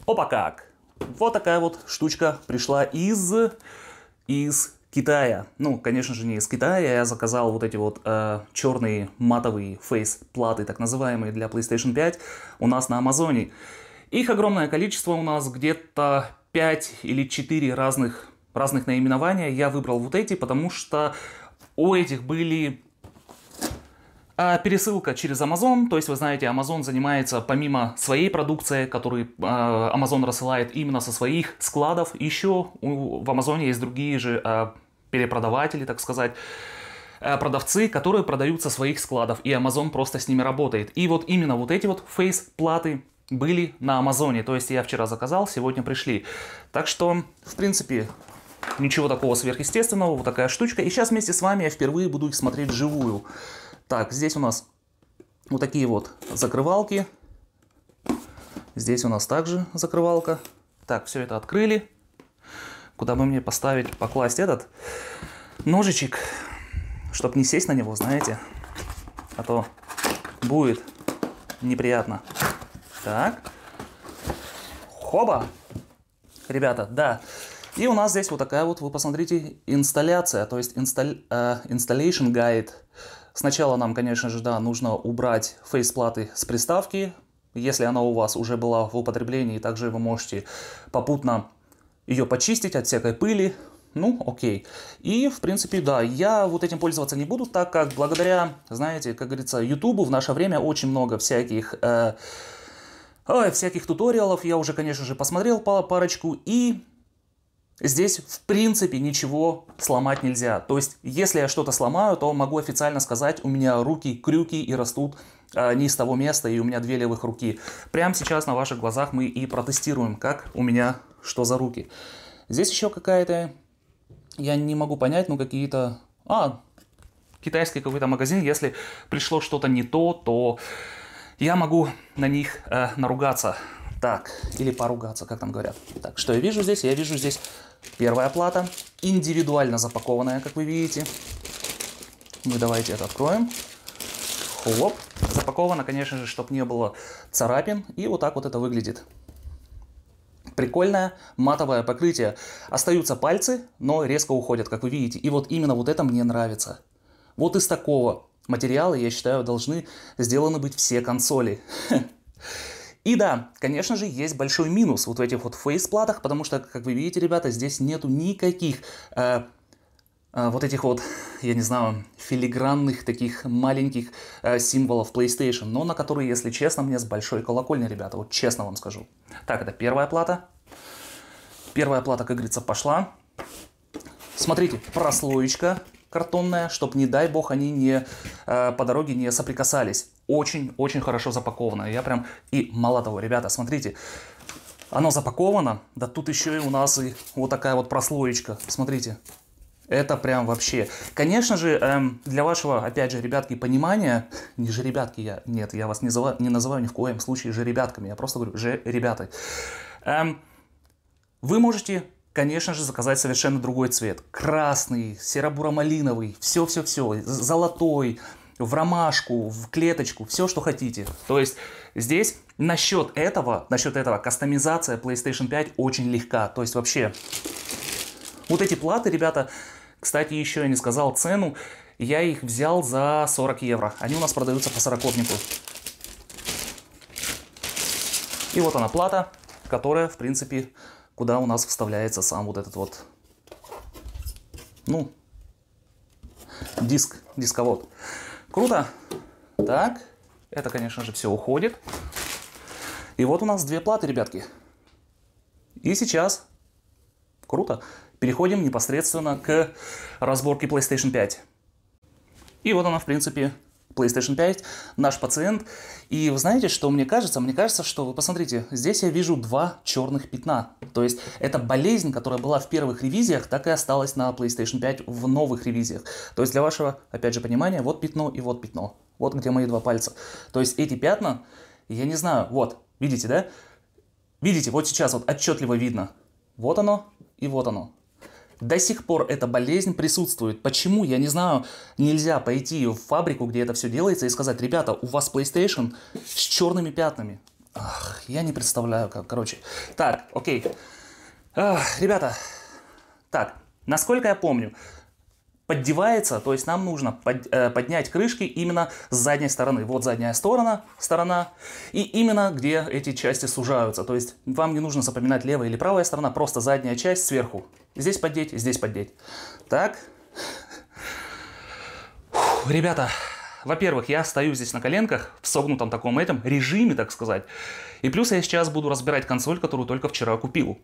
Speaker 1: Опа как! Вот такая вот штучка пришла из, из Китая. Ну, конечно же, не из Китая. Я заказал вот эти вот э, черные матовые фейс-платы, так называемые, для PlayStation 5 у нас на Амазоне. Их огромное количество у нас, где-то 5 или 4 разных, разных наименования. Я выбрал вот эти, потому что у этих были а, пересылка через Amazon, то есть вы знаете, Amazon занимается помимо своей продукции, которую а, Amazon рассылает именно со своих складов, еще в Amazon есть другие же а, перепродаватели, так сказать, продавцы, которые продают со своих складов, и Amazon просто с ними работает. И вот именно вот эти вот фейс-платы были на Амазоне, то есть я вчера заказал, сегодня пришли. Так что, в принципе, ничего такого сверхъестественного, вот такая штучка. И сейчас вместе с вами я впервые буду их смотреть вживую. Так, здесь у нас вот такие вот закрывалки. Здесь у нас также закрывалка. Так, все это открыли. Куда бы мне поставить, покласть этот ножичек, чтобы не сесть на него, знаете. А то будет неприятно. Так. Хоба! Ребята, да. И у нас здесь вот такая вот, вы посмотрите, инсталляция, то есть инсталь, э, installation guide. Сначала нам, конечно же, да, нужно убрать фейсплаты с приставки. Если она у вас уже была в употреблении, также вы можете попутно ее почистить от всякой пыли. Ну, окей. И, в принципе, да, я вот этим пользоваться не буду, так как благодаря, знаете, как говорится, Ютубу в наше время очень много всяких... Э, всяких туториалов я уже, конечно же, посмотрел парочку, и Здесь, в принципе, ничего сломать нельзя. То есть, если я что-то сломаю, то могу официально сказать, у меня руки крюки и растут а, не с того места, и у меня две левых руки. Прямо сейчас на ваших глазах мы и протестируем, как у меня что за руки. Здесь еще какая-то, я не могу понять, но какие-то... А, китайский какой-то магазин, если пришло что-то не то, то я могу на них э, наругаться. Так, или поругаться, как там говорят. Так, что я вижу здесь? Я вижу здесь первая оплата, индивидуально запакованная, как вы видите. Мы ну, давайте это откроем. Хлоп. Запаковано, конечно же, чтобы не было царапин. И вот так вот это выглядит. Прикольное матовое покрытие. Остаются пальцы, но резко уходят, как вы видите. И вот именно вот это мне нравится. Вот из такого материала, я считаю, должны сделаны быть все консоли. [laughs] И да, конечно же, есть большой минус вот в этих вот фейсплатах, потому что, как вы видите, ребята, здесь нету никаких э, э, вот этих вот, [laughs] я не знаю, филигранных таких маленьких э, символов PlayStation, но на которые, если честно, мне с большой колокольни, ребята, вот честно вам скажу. Так, это первая плата. Первая плата, как говорится, пошла. Смотрите, прослоечка картонная, чтобы, не дай бог, они не, э, по дороге не соприкасались очень-очень хорошо запаковано. Я прям... И мало того, ребята, смотрите, оно запаковано, да тут еще и у нас и вот такая вот прослоечка. Смотрите, это прям вообще. Конечно же, эм, для вашего, опять же, ребятки, понимания, не же ребятки я, нет, я вас не, зава, не называю ни в коем случае же ребятками, я просто говорю же ребята. Эм, вы можете, конечно же, заказать совершенно другой цвет. Красный, серо-буро-малиновый, все-все-все, золотой, в ромашку, в клеточку, все, что хотите. То есть здесь насчет этого, насчет этого кастомизация PlayStation 5 очень легка. То есть вообще вот эти платы, ребята, кстати, еще я не сказал цену, я их взял за 40 евро. Они у нас продаются по сорокопнику. И вот она плата, которая, в принципе, куда у нас вставляется сам вот этот вот, ну, диск, дисковод. Круто. Так, это, конечно же, все уходит. И вот у нас две платы, ребятки. И сейчас, круто, переходим непосредственно к разборке PlayStation 5. И вот она, в принципе, PlayStation 5, наш пациент. И вы знаете, что мне кажется? Мне кажется, что вы посмотрите, здесь я вижу два черных пятна. То есть это болезнь, которая была в первых ревизиях, так и осталась на PlayStation 5 в новых ревизиях. То есть для вашего, опять же, понимания, вот пятно и вот пятно. Вот где мои два пальца. То есть эти пятна, я не знаю, вот, видите, да? Видите, вот сейчас вот отчетливо видно. Вот оно и вот оно. До сих пор эта болезнь присутствует. Почему? Я не знаю. Нельзя пойти в фабрику, где это все делается, и сказать, ребята, у вас PlayStation с черными пятнами. Ах, я не представляю, как. Короче. Так, окей. Ах, ребята, так, насколько я помню, поддевается, то есть нам нужно под, э, поднять крышки именно с задней стороны. Вот задняя сторона, сторона, и именно где эти части сужаются. То есть вам не нужно запоминать левая или правая сторона, просто задняя часть сверху. Здесь поддеть, здесь поддеть. Так. Фух, ребята, во-первых, я стою здесь на коленках, в согнутом таком этом режиме, так сказать. И плюс я сейчас буду разбирать консоль, которую только вчера купил.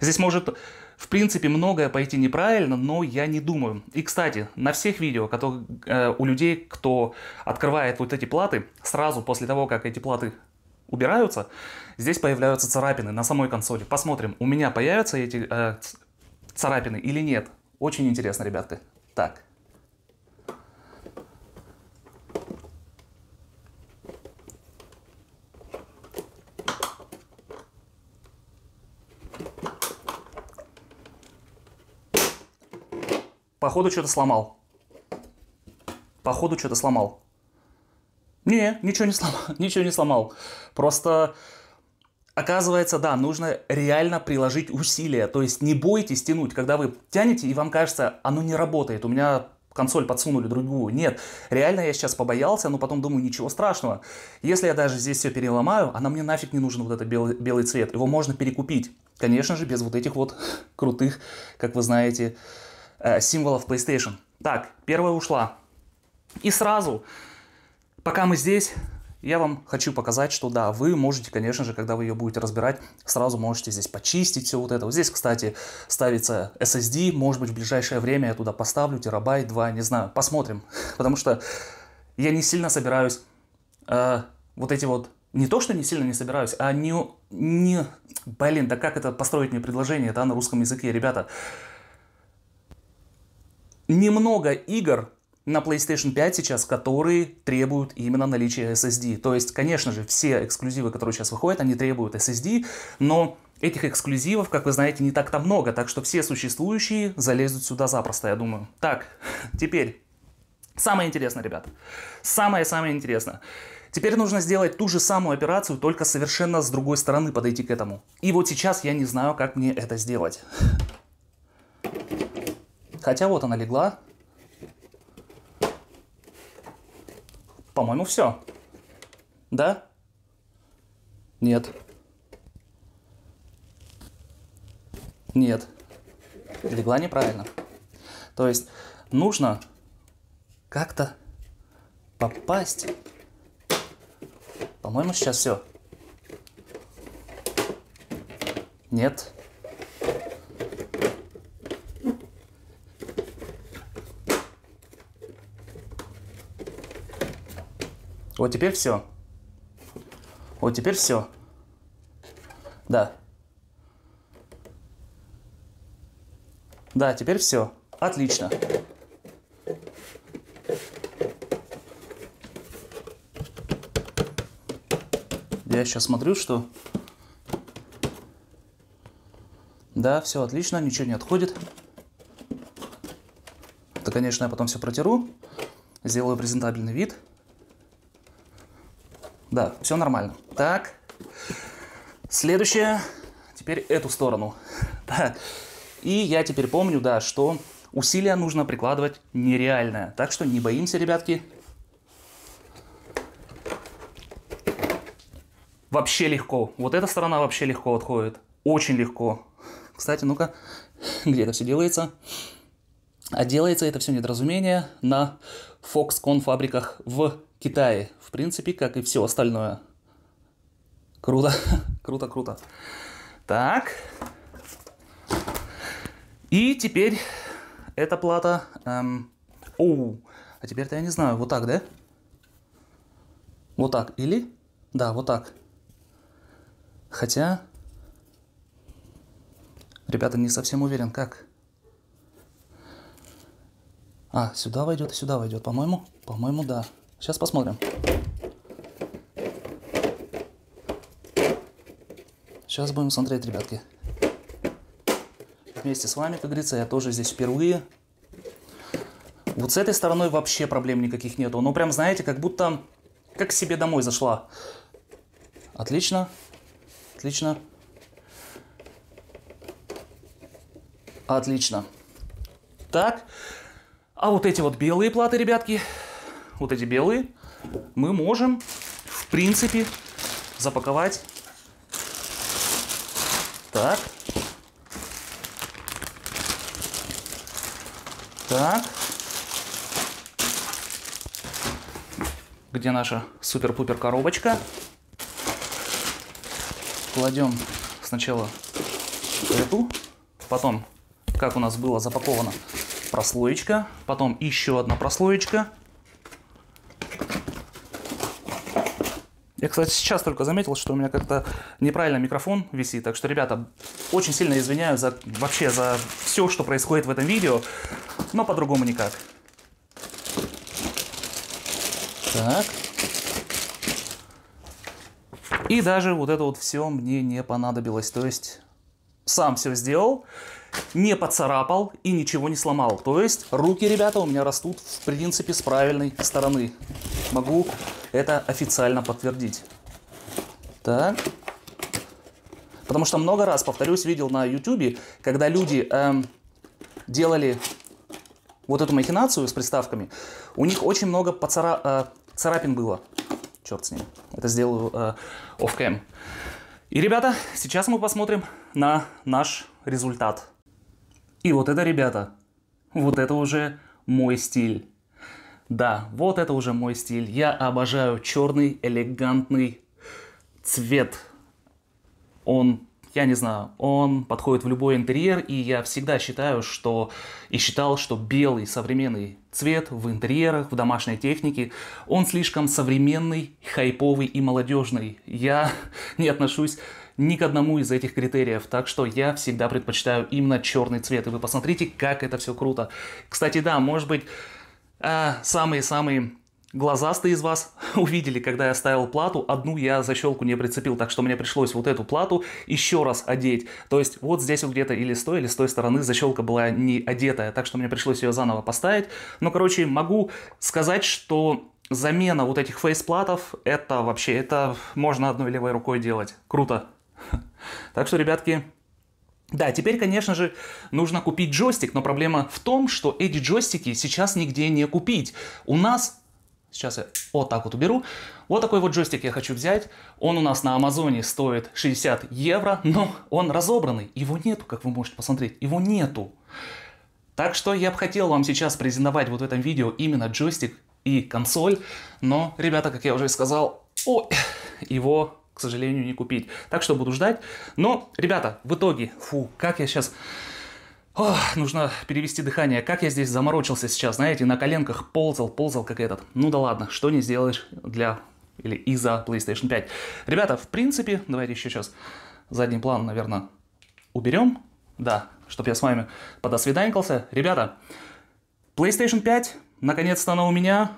Speaker 1: Здесь может, в принципе, многое пойти неправильно, но я не думаю. И, кстати, на всех видео, которые, э, у людей, кто открывает вот эти платы, сразу после того, как эти платы убираются, здесь появляются царапины на самой консоли. Посмотрим, у меня появятся эти э, царапины или нет. Очень интересно, ребятки. Так. Походу, что-то сломал. Походу, что-то сломал. Не, ничего не сломал. [laughs] Ничего не сломал. Просто... Оказывается, да, нужно реально приложить усилия. То есть не бойтесь тянуть, когда вы тянете, и вам кажется, оно не работает. У меня консоль подсунули другую. Нет, реально я сейчас побоялся, но потом думаю, ничего страшного. Если я даже здесь все переломаю, она мне нафиг не нужен вот этот белый, белый цвет. Его можно перекупить. Конечно же, без вот этих вот [laughs] крутых, как вы знаете, э, символов PlayStation. Так, первая ушла. И сразу, пока мы здесь, я вам хочу показать, что да, вы можете, конечно же, когда вы ее будете разбирать, сразу можете здесь почистить все вот это. Вот здесь, кстати, ставится SSD, может быть, в ближайшее время я туда поставлю терабайт, два, не знаю, посмотрим. [laughs] Потому что я не сильно собираюсь э, вот эти вот, не то, что не сильно не собираюсь, а не, не, блин, да как это построить мне предложение, Это на русском языке, Ребята немного игр на PlayStation 5 сейчас, которые требуют именно наличия SSD. То есть, конечно же, все эксклюзивы, которые сейчас выходят, они требуют SSD, но Этих эксклюзивов, как вы знаете, не так-то много, так что все существующие залезут сюда запросто, я думаю. Так, [laughs] теперь. Самое интересное, ребят. Самое-самое интересное. Теперь нужно сделать ту же самую операцию, только совершенно с другой стороны подойти к этому. И вот сейчас я не знаю, как мне это сделать. [laughs] Хотя вот она легла. По-моему, все. Да? Нет. Нет. Легла неправильно. То есть нужно как-то попасть. По-моему, сейчас все. Нет. Вот теперь все. Вот теперь все. Да. Да, теперь все. Отлично. Я сейчас смотрю, что... Да, все отлично, ничего не отходит. Это, конечно, я потом все протеру. Сделаю презентабельный вид. Да, все нормально. Так. Следующее. Теперь эту сторону. Так. [laughs] И я теперь помню, да, что усилия нужно прикладывать нереальное. Так что не боимся, ребятки. Вообще легко. Вот эта сторона вообще легко отходит. Очень легко. Кстати, ну-ка, [laughs] где это все делается? А делается это все недоразумение на Foxconn фабриках в Китае. В принципе, как и все остальное. Круто, [laughs] круто, круто. Так. И теперь эта плата... Эм, оу, а теперь-то я не знаю, вот так, да? Вот так, или? Да, вот так. Хотя... Ребята, не совсем уверен, как... А, сюда войдет сюда войдет, по-моему. По-моему, да. Сейчас посмотрим. Сейчас будем смотреть, ребятки. Вместе с вами, как говорится, я тоже здесь впервые. Вот с этой стороной вообще проблем никаких нету. Ну, прям, знаете, как будто как себе домой зашла. Отлично. Отлично. Отлично. Так. А вот эти вот белые платы, ребятки, вот эти белые, мы можем, в принципе, запаковать. Так. Так. Где наша супер-пупер коробочка? Кладем сначала эту, потом, как у нас было запаковано, прослоечка, потом еще одна прослоечка. Я, кстати, сейчас только заметил, что у меня как-то неправильно микрофон висит. Так что, ребята, очень сильно извиняюсь за, вообще за все, что происходит в этом видео, но по-другому никак. Так. И даже вот это вот все мне не понадобилось. То есть сам все сделал, не поцарапал и ничего не сломал. То есть руки, ребята, у меня растут, в принципе, с правильной стороны. Могу это официально подтвердить. Так. Потому что много раз, повторюсь, видел на YouTube, когда люди эм, делали вот эту махинацию с приставками, у них очень много поцара... э, царапин было. Черт с ним. Это сделаю э, off-cam. И, ребята, сейчас мы посмотрим на наш результат. И вот это, ребята, вот это уже мой стиль. Да, вот это уже мой стиль. Я обожаю черный элегантный цвет. Он, я не знаю, он подходит в любой интерьер, и я всегда считаю, что и считал, что белый современный цвет в интерьерах, в домашней технике, он слишком современный, хайповый и молодежный. Я [laughs] не отношусь ни к одному из этих критериев. Так что я всегда предпочитаю именно черный цвет. И вы посмотрите, как это все круто. Кстати, да, может быть, а, самые-самые глазастые из вас [laughs] увидели, когда я ставил плату, одну я защелку не прицепил, так что мне пришлось вот эту плату еще раз одеть. То есть вот здесь вот где-то или с той, или с той стороны защелка была не одетая, так что мне пришлось ее заново поставить. Но короче, могу сказать, что замена вот этих фейсплатов, это вообще, это можно одной левой рукой делать. Круто. [laughs] Так что, ребятки, да, теперь, конечно же, нужно купить джойстик, но проблема в том, что эти джойстики сейчас нигде не купить. У нас Сейчас я вот так вот уберу. Вот такой вот джойстик я хочу взять. Он у нас на Амазоне стоит 60 евро, но он разобранный. Его нету, как вы можете посмотреть. Его нету. Так что я бы хотел вам сейчас презентовать вот в этом видео именно джойстик и консоль. Но, ребята, как я уже сказал, о, [laughs] его к сожалению, не купить. Так что буду ждать. Но, ребята, в итоге, фу, как я сейчас... Ох, нужно перевести дыхание. Как я здесь заморочился сейчас, знаете, на коленках ползал, ползал как этот. Ну да ладно, что не сделаешь для или из-за PlayStation 5. Ребята, в принципе, давайте еще сейчас задний план, наверное, уберем. Да, чтобы я с вами подосвиданькался. Ребята, PlayStation 5, наконец-то она у меня,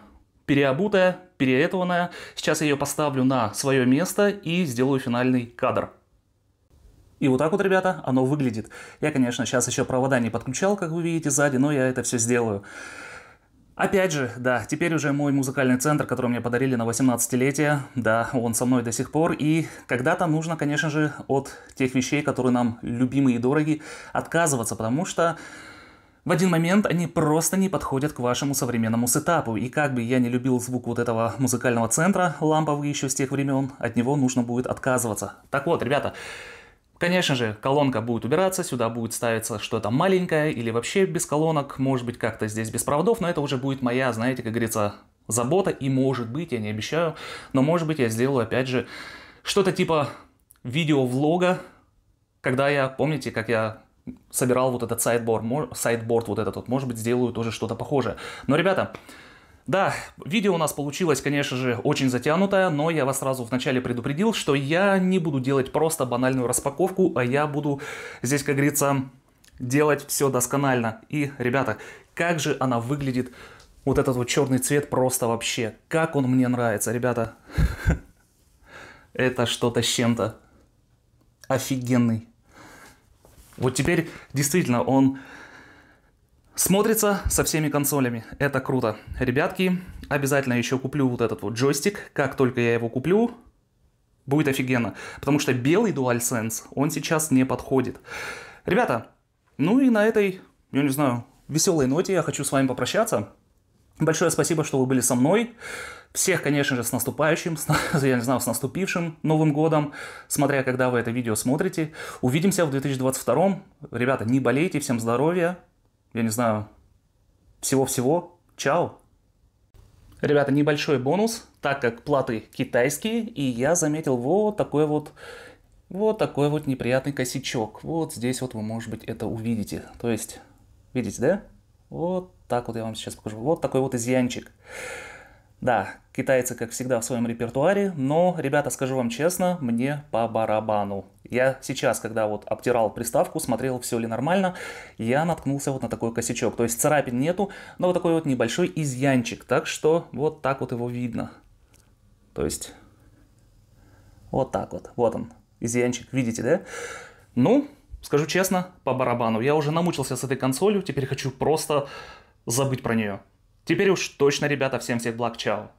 Speaker 1: переобутая, переэтованная. Сейчас я ее поставлю на свое место и сделаю финальный кадр. И вот так вот, ребята, оно выглядит. Я, конечно, сейчас еще провода не подключал, как вы видите сзади, но я это все сделаю. Опять же, да, теперь уже мой музыкальный центр, который мне подарили на 18-летие, да, он со мной до сих пор, и когда-то нужно, конечно же, от тех вещей, которые нам любимые и дороги, отказываться, потому что в один момент они просто не подходят к вашему современному сетапу, и как бы я не любил звук вот этого музыкального центра, ламповый еще с тех времен, от него нужно будет отказываться. Так вот, ребята, Конечно же, колонка будет убираться, сюда будет ставиться что-то маленькое или вообще без колонок, может быть как-то здесь без проводов, но это уже будет моя, знаете, как говорится, забота, и может быть, я не обещаю, но может быть я сделаю опять же что-то типа видео-влога, когда я, помните, как я собирал вот этот сайдборд, сайдборд вот этот вот, может быть, сделаю тоже что-то похожее. Но, ребята, да, видео у нас получилось, конечно же, очень затянутое, но я вас сразу вначале предупредил, что я не буду делать просто банальную распаковку, а я буду здесь, как говорится, делать все досконально. И, ребята, как же она выглядит, вот этот вот черный цвет просто вообще. Как он мне нравится, ребята. [laughs] Это что-то с чем-то. Офигенный. Вот теперь действительно он смотрится со всеми консолями. Это круто. Ребятки, обязательно еще куплю вот этот вот джойстик. Как только я его куплю, будет офигенно. Потому что белый DualSense, он сейчас не подходит. Ребята, ну и на этой, я не знаю, веселой ноте я хочу с вами попрощаться. Большое спасибо, что вы были со мной. Всех, конечно же, с наступающим, с, [laughs] я не знаю, с наступившим Новым годом, смотря когда вы это видео смотрите. Увидимся в 2022. Ребята, не болейте, всем здоровья. Я не знаю, всего-всего. Чао. Ребята, небольшой бонус, так как платы китайские, и я заметил вот такой вот вот такой вот неприятный косячок. Вот здесь вот вы, может быть, это увидите. То есть, видите, да? Вот так вот я вам сейчас покажу. Вот такой вот изъянчик. Да, китайцы, как всегда, в своем репертуаре, но, ребята, скажу вам честно, мне по барабану. Я сейчас, когда вот обтирал приставку, смотрел, все ли нормально, я наткнулся вот на такой косячок. То есть царапин нету, но вот такой вот небольшой изъянчик, так что вот так вот его видно. То есть вот так вот, вот он, изъянчик, видите, да? Ну, скажу честно, по барабану. Я уже намучился с этой консолью, теперь хочу просто забыть про нее. Теперь уж точно, ребята, всем всех благ, чао.